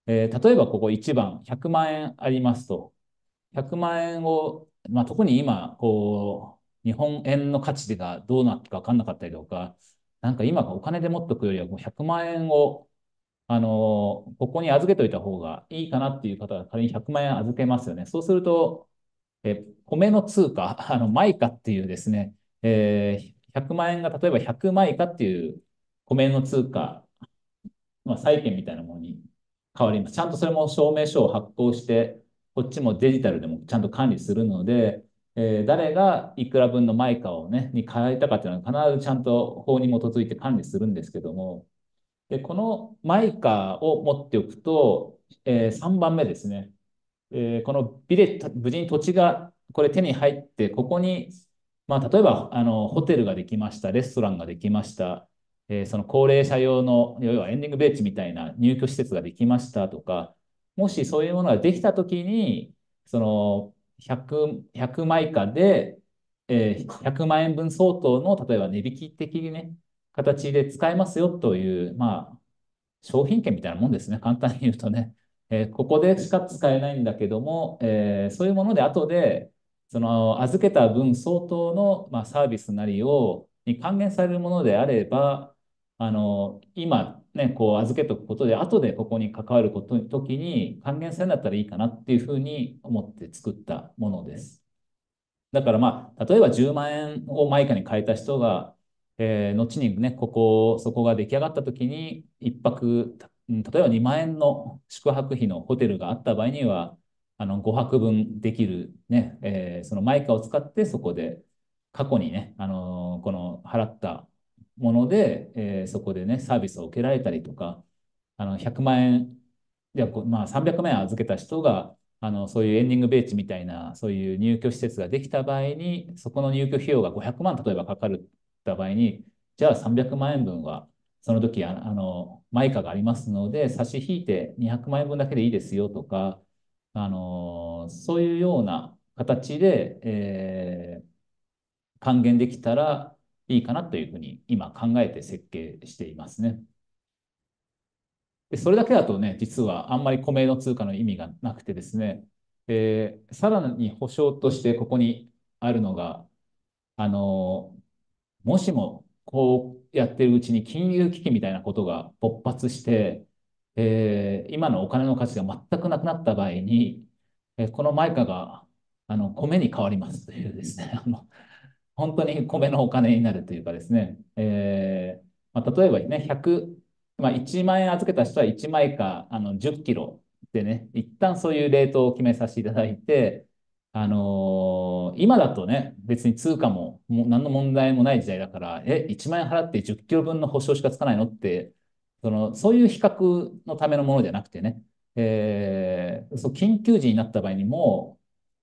えー、例えばここ1番、100万円ありますと。100万円を、まあ、特に今、こう、日本円の価値がどうなってか分かんなかったりとか、なんか今お金で持っとくよりは100万円を、あのー、ここに預けといた方がいいかなっていう方が仮に100万円預けますよね。そうすると、え米の通貨、あの、マイカっていうですね、えー、100万円が例えば100マイカっていう米の通貨、まあ、債券みたいなものに変わります。ちゃんとそれも証明書を発行して、こっちもデジタルでもちゃんと管理するので、えー、誰がいくら分のマイカをね、に変えたかっていうのは必ずちゃんと法に基づいて管理するんですけども、で、このマイカを持っておくと、えー、3番目ですね。えー、このビレ無事に土地がこれ手に入って、ここに、まあ、例えばあのホテルができました、レストランができました、えー、その高齢者用の、要はエンディングベッジみたいな入居施設ができましたとか、もしそういうものができたときに、その100、100枚以下で、えー、100万円分相当の、例えば値引き的にね、形で使えますよという、まあ、商品券みたいなもんですね。簡単に言うとね。えー、ここでしか使えないんだけども、えー、そういうもので後で、その預けた分相当の、まあ、サービスなりを、に還元されるものであれば、あの、今ね、こう預けとくことで、後でここに関わること時に還元するんだったらいいかなっていうふうに思って作ったものです。だからまあ、例えば10万円をマイカに変えた人が、えー、後にね、ここ、そこが出来上がった時に、1泊、例えば2万円の宿泊費のホテルがあった場合には、あの5泊分できるねえー、そのマイカを使ってそこで過去にね、あのー、この払ったもので、えー、そこでね、サービスを受けられたりとか、あの、100万円、いや、まあ、300万円預けた人が、あの、そういうエンディングベーチみたいな、そういう入居施設ができた場合に、そこの入居費用が500万、例えばかかるた場合に、じゃあ300万円分は、その時、あの、マイカがありますので、差し引いて200万円分だけでいいですよとか、あの、そういうような形で、えー、還元できたら、いいかなというふうに今考えて設計していますね。でそれだけだとね、実はあんまり米の通貨の意味がなくてですね、でさらに保証としてここにあるのが、あの、もしもこうやってるうちに金融危機みたいなことが勃発して、えー、今のお金の価値が全くなくなった場合に、えー、このマイカがあの米に変わりますというですね、あの本当に米のお金になるというかですね、えーまあ、例えばね、100、まあ、1万円預けた人は1枚かあの10キロでね、一旦そういうレートを決めさせていただいて、あのー、今だとね、別に通貨もも何の問題もない時代だから、え、1万円払って10キロ分の保証しかつかないのって、そのそういう比較のためのものじゃなくてね、えー、そう緊急時になった場合にも、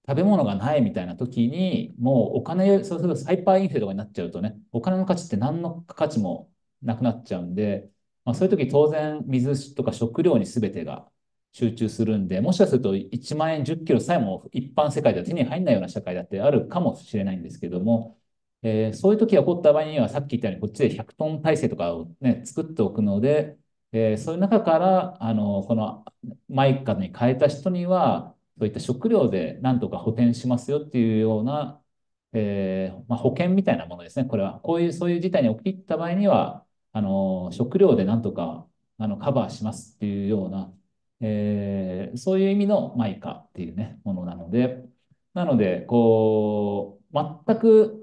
食べ物がないみたいな時に、もうお金、そうするとハイパーインフレとかになっちゃうとね、お金の価値って何の価値もなくなっちゃうんで、まあ、そういう時当然水とか食料に全てが集中するんで、もしかすると1万円10キロさえも一般世界では手に入らないような社会だってあるかもしれないんですけども、えー、そういう時が起こった場合には、さっき言ったようにこっちで100トン体制とかをね、作っておくので、えー、そういう中から、あの、このマイカに変えた人には、そういった食料でなんとか補填しますよっていうような、えー、まあ、保険みたいなものですね。これは、こういう、そういう事態に起きた場合には、あの、食料でなんとか、あの、カバーしますっていうような、えー、そういう意味のマイカっていうね、ものなので、なので、こう、全く、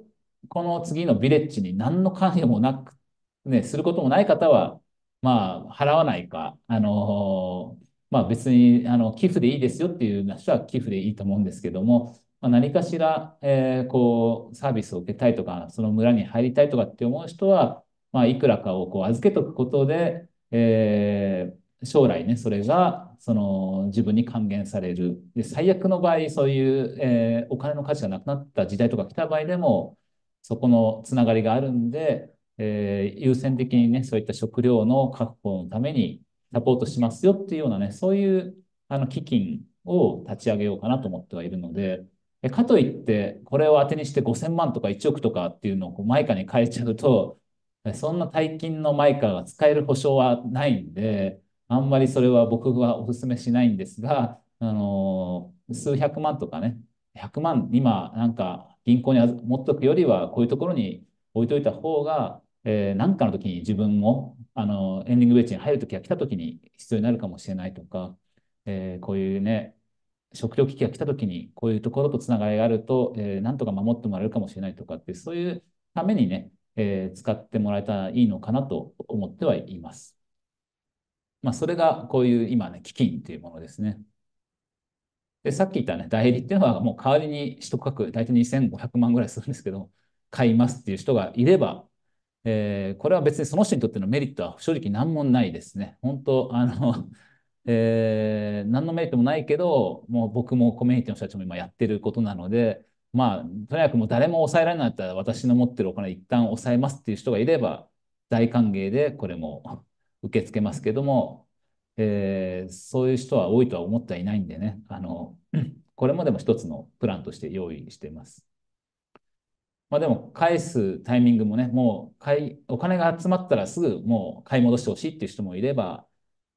この次のビレッジに何の関与もなく、ね、することもない方は、まあ、払わないか、あのまあ、別にあの寄付でいいですよっていう人は寄付でいいと思うんですけども、まあ、何かしら、えー、こうサービスを受けたいとか、その村に入りたいとかって思う人は、まあ、いくらかをこう預けとくことで、えー、将来ね、それがその自分に還元される。で最悪の場合、そういう、えー、お金の価値がなくなった時代とか来た場合でも、そこのつながりがあるんで、えー、優先的にね、そういった食料の確保のために、サポートしますよっていうようなね、そういうあの基金を立ち上げようかなと思ってはいるので、かといって、これを当てにして5000万とか1億とかっていうのをマイカに変えちゃうと、そんな大金のマイカが使える保証はないんで、あんまりそれは僕はお勧めしないんですが、あのー、数百万とかね、100万、今なんか銀行に持っておくよりは、こういうところに置いといた方が、えー、なんかの時に自分も、あの、エンディングウェッジに入る時が来た時に必要になるかもしれないとか、えー、こういうね、食料危機が来た時に、こういうところとつながりがあると、えー、なんとか守ってもらえるかもしれないとかって、そういうためにね、えー、使ってもらえたらいいのかなと思ってはいます。まあ、それがこういう今ね、基金というものですね。で、さっき言ったね、代理っていうのはもう代わりに取得額、大体2500万ぐらいするんですけど、買いますっていう人がいれば、えー、これは別にその人にとってのメリットは正直何もないですね。本当、あの、えー、何のメリットもないけど、もう僕もコミュニティの人たちも今やってることなので、まあ、とにかくもう誰も抑えられなかったら私の持ってるお金一旦抑えますっていう人がいれば、大歓迎でこれも 受け付けますけども、えー、そういう人は多いとは思ってはいないんでね、あの、これもでも一つのプランとして用意しています。まあでも返すタイミングもね、もう買い、お金が集まったらすぐもう買い戻してほしいっていう人もいれば、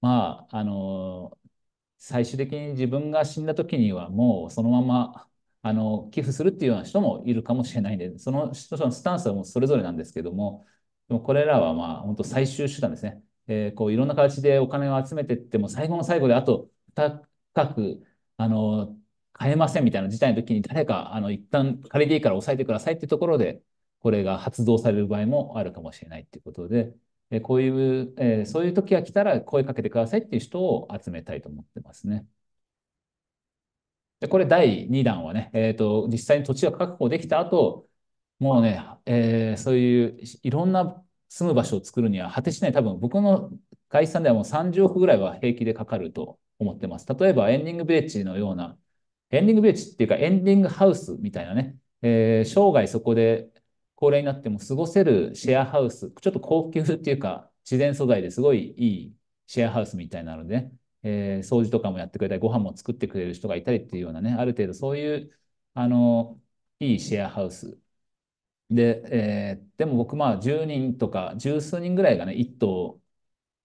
まあ、あのー、最終的に自分が死んだ時にはもうそのまま、あの寄付するっていうような人もいるかもしれないんで、その人のスタンスはもうそれぞれなんですけども、でもこれらはまあ本当最終手段ですね。えー、こういろんな形でお金を集めていっても最後の最後であと高く、あの買えませんみたいな事態の時に誰か、あの、一旦借りていいから押さえてくださいっていうところで、これが発動される場合もあるかもしれないっていうことで、えこういう、えそういう時が来たら声かけてくださいっていう人を集めたいと思ってますね。で、これ第2弾はね、えっ、ー、と、実際に土地が確保できた後、もうね、えー、そういういろんな住む場所を作るには果てしない多分僕のさんではもう30億ぐらいは平気でかかると思ってます。例えばエンディングビレッジのようなエンディングビレッジっていうか、エンディングハウスみたいなね、えー、生涯そこで高齢になっても過ごせるシェアハウス、ちょっと高級っていうか、自然素材ですごいいいシェアハウスみたいなので、ね、えー、掃除とかもやってくれたり、ご飯も作ってくれる人がいたりっていうようなね、ある程度そういう、あの、いいシェアハウス。で、えー、でも僕、まあ、10人とか、十数人ぐらいがね、1棟、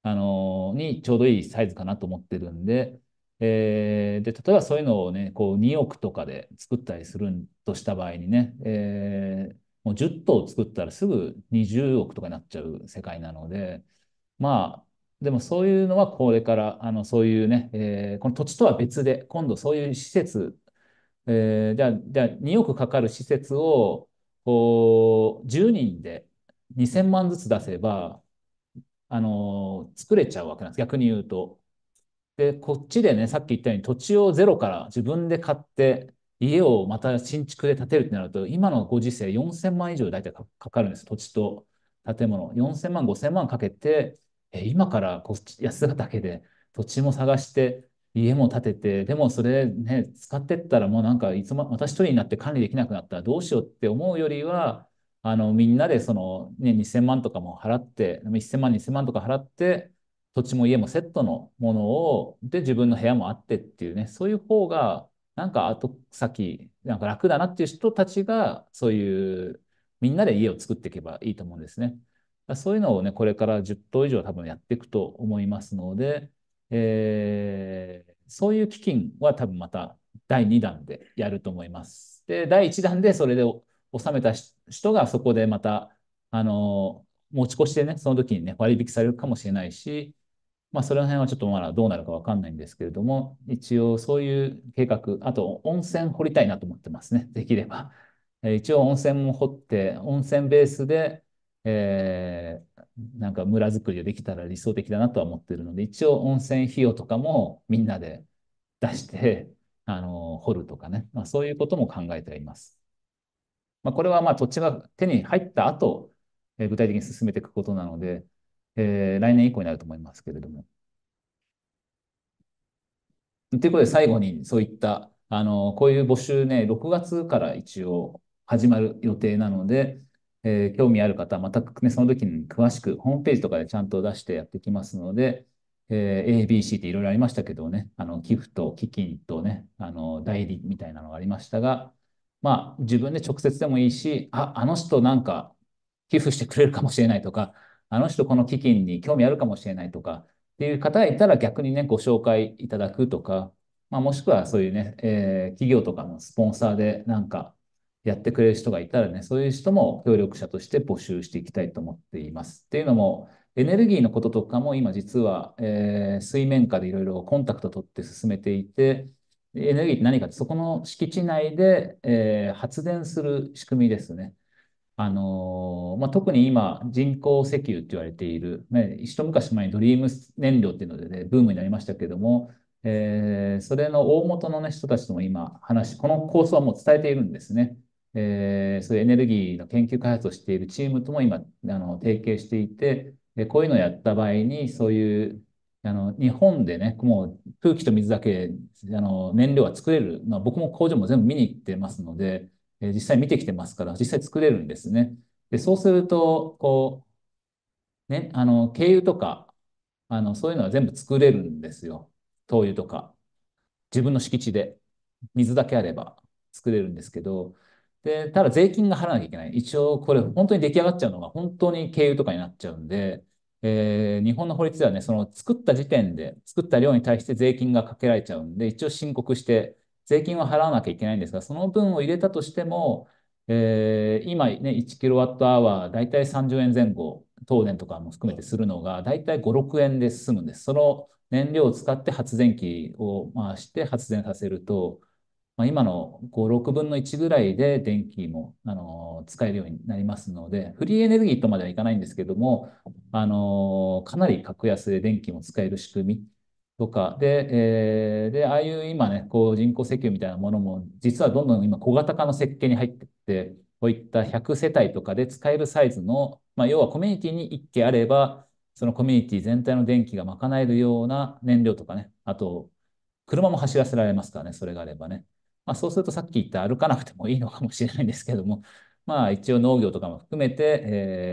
あのー、にちょうどいいサイズかなと思ってるんで、えー、で、例えばそういうのをね、こう2億とかで作ったりするとした場合にね、えー、もう10棟作ったらすぐ20億とかになっちゃう世界なので、まあ、でもそういうのはこれから、あの、そういうね、えー、この土地とは別で、今度そういう施設、えー、じゃあ、じゃあ2億かかる施設を、こう、10人で2000万ずつ出せば、あの、作れちゃうわけなんです。逆に言うと。で、こっちでね、さっき言ったように土地をゼロから自分で買って、家をまた新築で建てるってなると、今のご時世4000万以上大体かかるんです。土地と建物。4000万、5000万かけて、え今からこっち安だけで土地も探して、家も建てて、でもそれね、使ってったらもうなんかいつも、私一人になって管理できなくなったらどうしようって思うよりは、あの、みんなでその、ね、2000万とかも払って、1000万、2000万とか払って、土地も家もセットのものを、で、自分の部屋もあってっていうね、そういう方が、なんか後先、なんか楽だなっていう人たちが、そういう、みんなで家を作っていけばいいと思うんですね。そういうのをね、これから10頭以上多分やっていくと思いますので、えー、そういう基金は多分また第2弾でやると思います。で、第1弾でそれで収めた人がそこでまた、あの、持ち越してね、その時にね、割引されるかもしれないし、まあ、その辺はちょっとまだどうなるかわかんないんですけれども、一応そういう計画、あと温泉掘りたいなと思ってますね、できれば。えー、一応温泉も掘って、温泉ベースで、えー、なんか村づくりができたら理想的だなとは思ってるので、一応温泉費用とかもみんなで出して、あのー、掘るとかね、まあ、そういうことも考えてはいます。まあ、これはまあ土地が手に入った後、えー、具体的に進めていくことなので、えー、来年以降になると思いますけれども。ということで、最後にそういった、あの、こういう募集ね、6月から一応始まる予定なので、えー、興味ある方、またね、その時に詳しくホームページとかでちゃんと出してやってきますので、えー、ABC っていろいろありましたけどね、あの、寄付と基金とね、あの、代理みたいなのがありましたが、まあ、自分で直接でもいいし、あ、あの人なんか寄付してくれるかもしれないとか、あの人この基金に興味あるかもしれないとか、っていう方がいたら逆にね、ご紹介いただくとか、まあ、もしくはそういうね、えー、企業とかのスポンサーでなんかやってくれる人がいたらね、そういう人も協力者として募集していきたいと思っています。っていうのも、エネルギーのこととかも今実は、えー、水面下でいろいろコンタクト取って進めていて、エネルギーって何かって、そこの敷地内で、えー、発電する仕組みですね。あのまあ、特に今、人工石油って言われている、ね、一昔前にドリーム燃料っていうので、ね、ブームになりましたけれども、えー、それの大元の、ね、人たちとも今話、この構想はもう伝えているんですね。えー、そういうエネルギーの研究開発をしているチームとも今、あの提携していて、えこういうのをやった場合に、そういうあの日本でね、もう空気と水だけあの燃料は作れる、まは、僕も工場も全部見に行ってますので、え実際見てきてますから、実際作れるんですね。で、そうすると、こう、ね、あの、軽油とか、あの、そういうのは全部作れるんですよ。灯油とか。自分の敷地で、水だけあれば作れるんですけど、で、ただ税金が払わなきゃいけない。一応、これ、本当に出来上がっちゃうのが、本当に軽油とかになっちゃうんで、えー、日本の法律ではね、その作った時点で、作った量に対して税金がかけられちゃうんで、一応申告して、税金は払わなきゃいけないんですが、その分を入れたとしても、えー、今ね、1キロワットアワー、だいたい30円前後、東電とかも含めてするのが、だいたい5、6円で済むんです。その燃料を使って発電機を回して発電させると、まあ、今の5、6分の1ぐらいで電気も、あの使えるようになりますので、フリーエネルギーとまではいかないんですけども、あのかなり格安で電気も使える仕組みとかで、えー、で、ああいう今ね、こう人工石油みたいなものも、実はどんどん今小型化の設計に入ってって、こういった100世帯とかで使えるサイズの、まあ、要はコミュニティに1機あれば、そのコミュニティ全体の電気が賄えるような燃料とかね、あと、車も走らせられますからね、それがあればね。まあ、そうするとさっき言った歩かなくてもいいのかもしれないんですけども、まあ一応農業とかも含めて、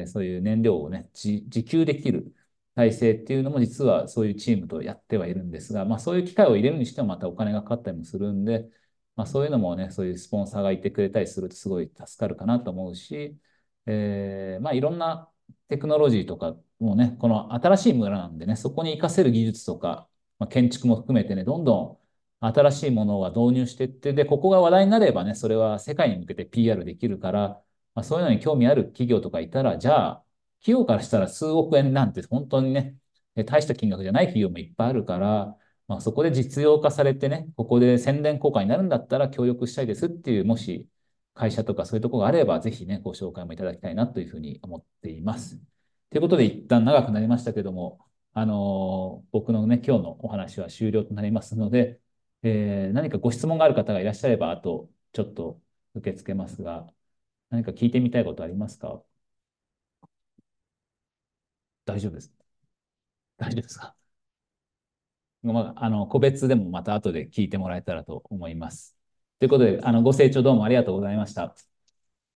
えー、そういう燃料をね、自給できる体制っていうのも実はそういうチームとやってはいるんですが、まあ、そういう機会を入れるにしてもまたお金がかかったりもするんで、まあ、そういうのもね、そういうスポンサーがいてくれたりするとすごい助かるかなと思うし、えー、まあいろんなテクノロジーとかもね、この新しい村なんでね、そこに活かせる技術とか、まあ、建築も含めてね、どんどん新しいものは導入していって、で、ここが話題になればね、それは世界に向けて PR できるから、まあ、そういうのに興味ある企業とかいたら、じゃあ、費用からしたら数億円なんて本当にね、大した金額じゃない費用もいっぱいあるから、まあ、そこで実用化されてね、ここで宣伝効果になるんだったら協力したいですっていう、もし会社とかそういうとこがあれば、ぜひね、ご紹介もいただきたいなというふうに思っています。ということで、一旦長くなりましたけども、あのー、僕のね、今日のお話は終了となりますので、えー、何かご質問がある方がいらっしゃれば、あとちょっと受け付けますが、何か聞いてみたいことありますか大丈夫です。大丈夫ですかまあ、あの、個別でもまた後で聞いてもらえたらと思います。ということで、あの、ご清聴どうもありがとうございました。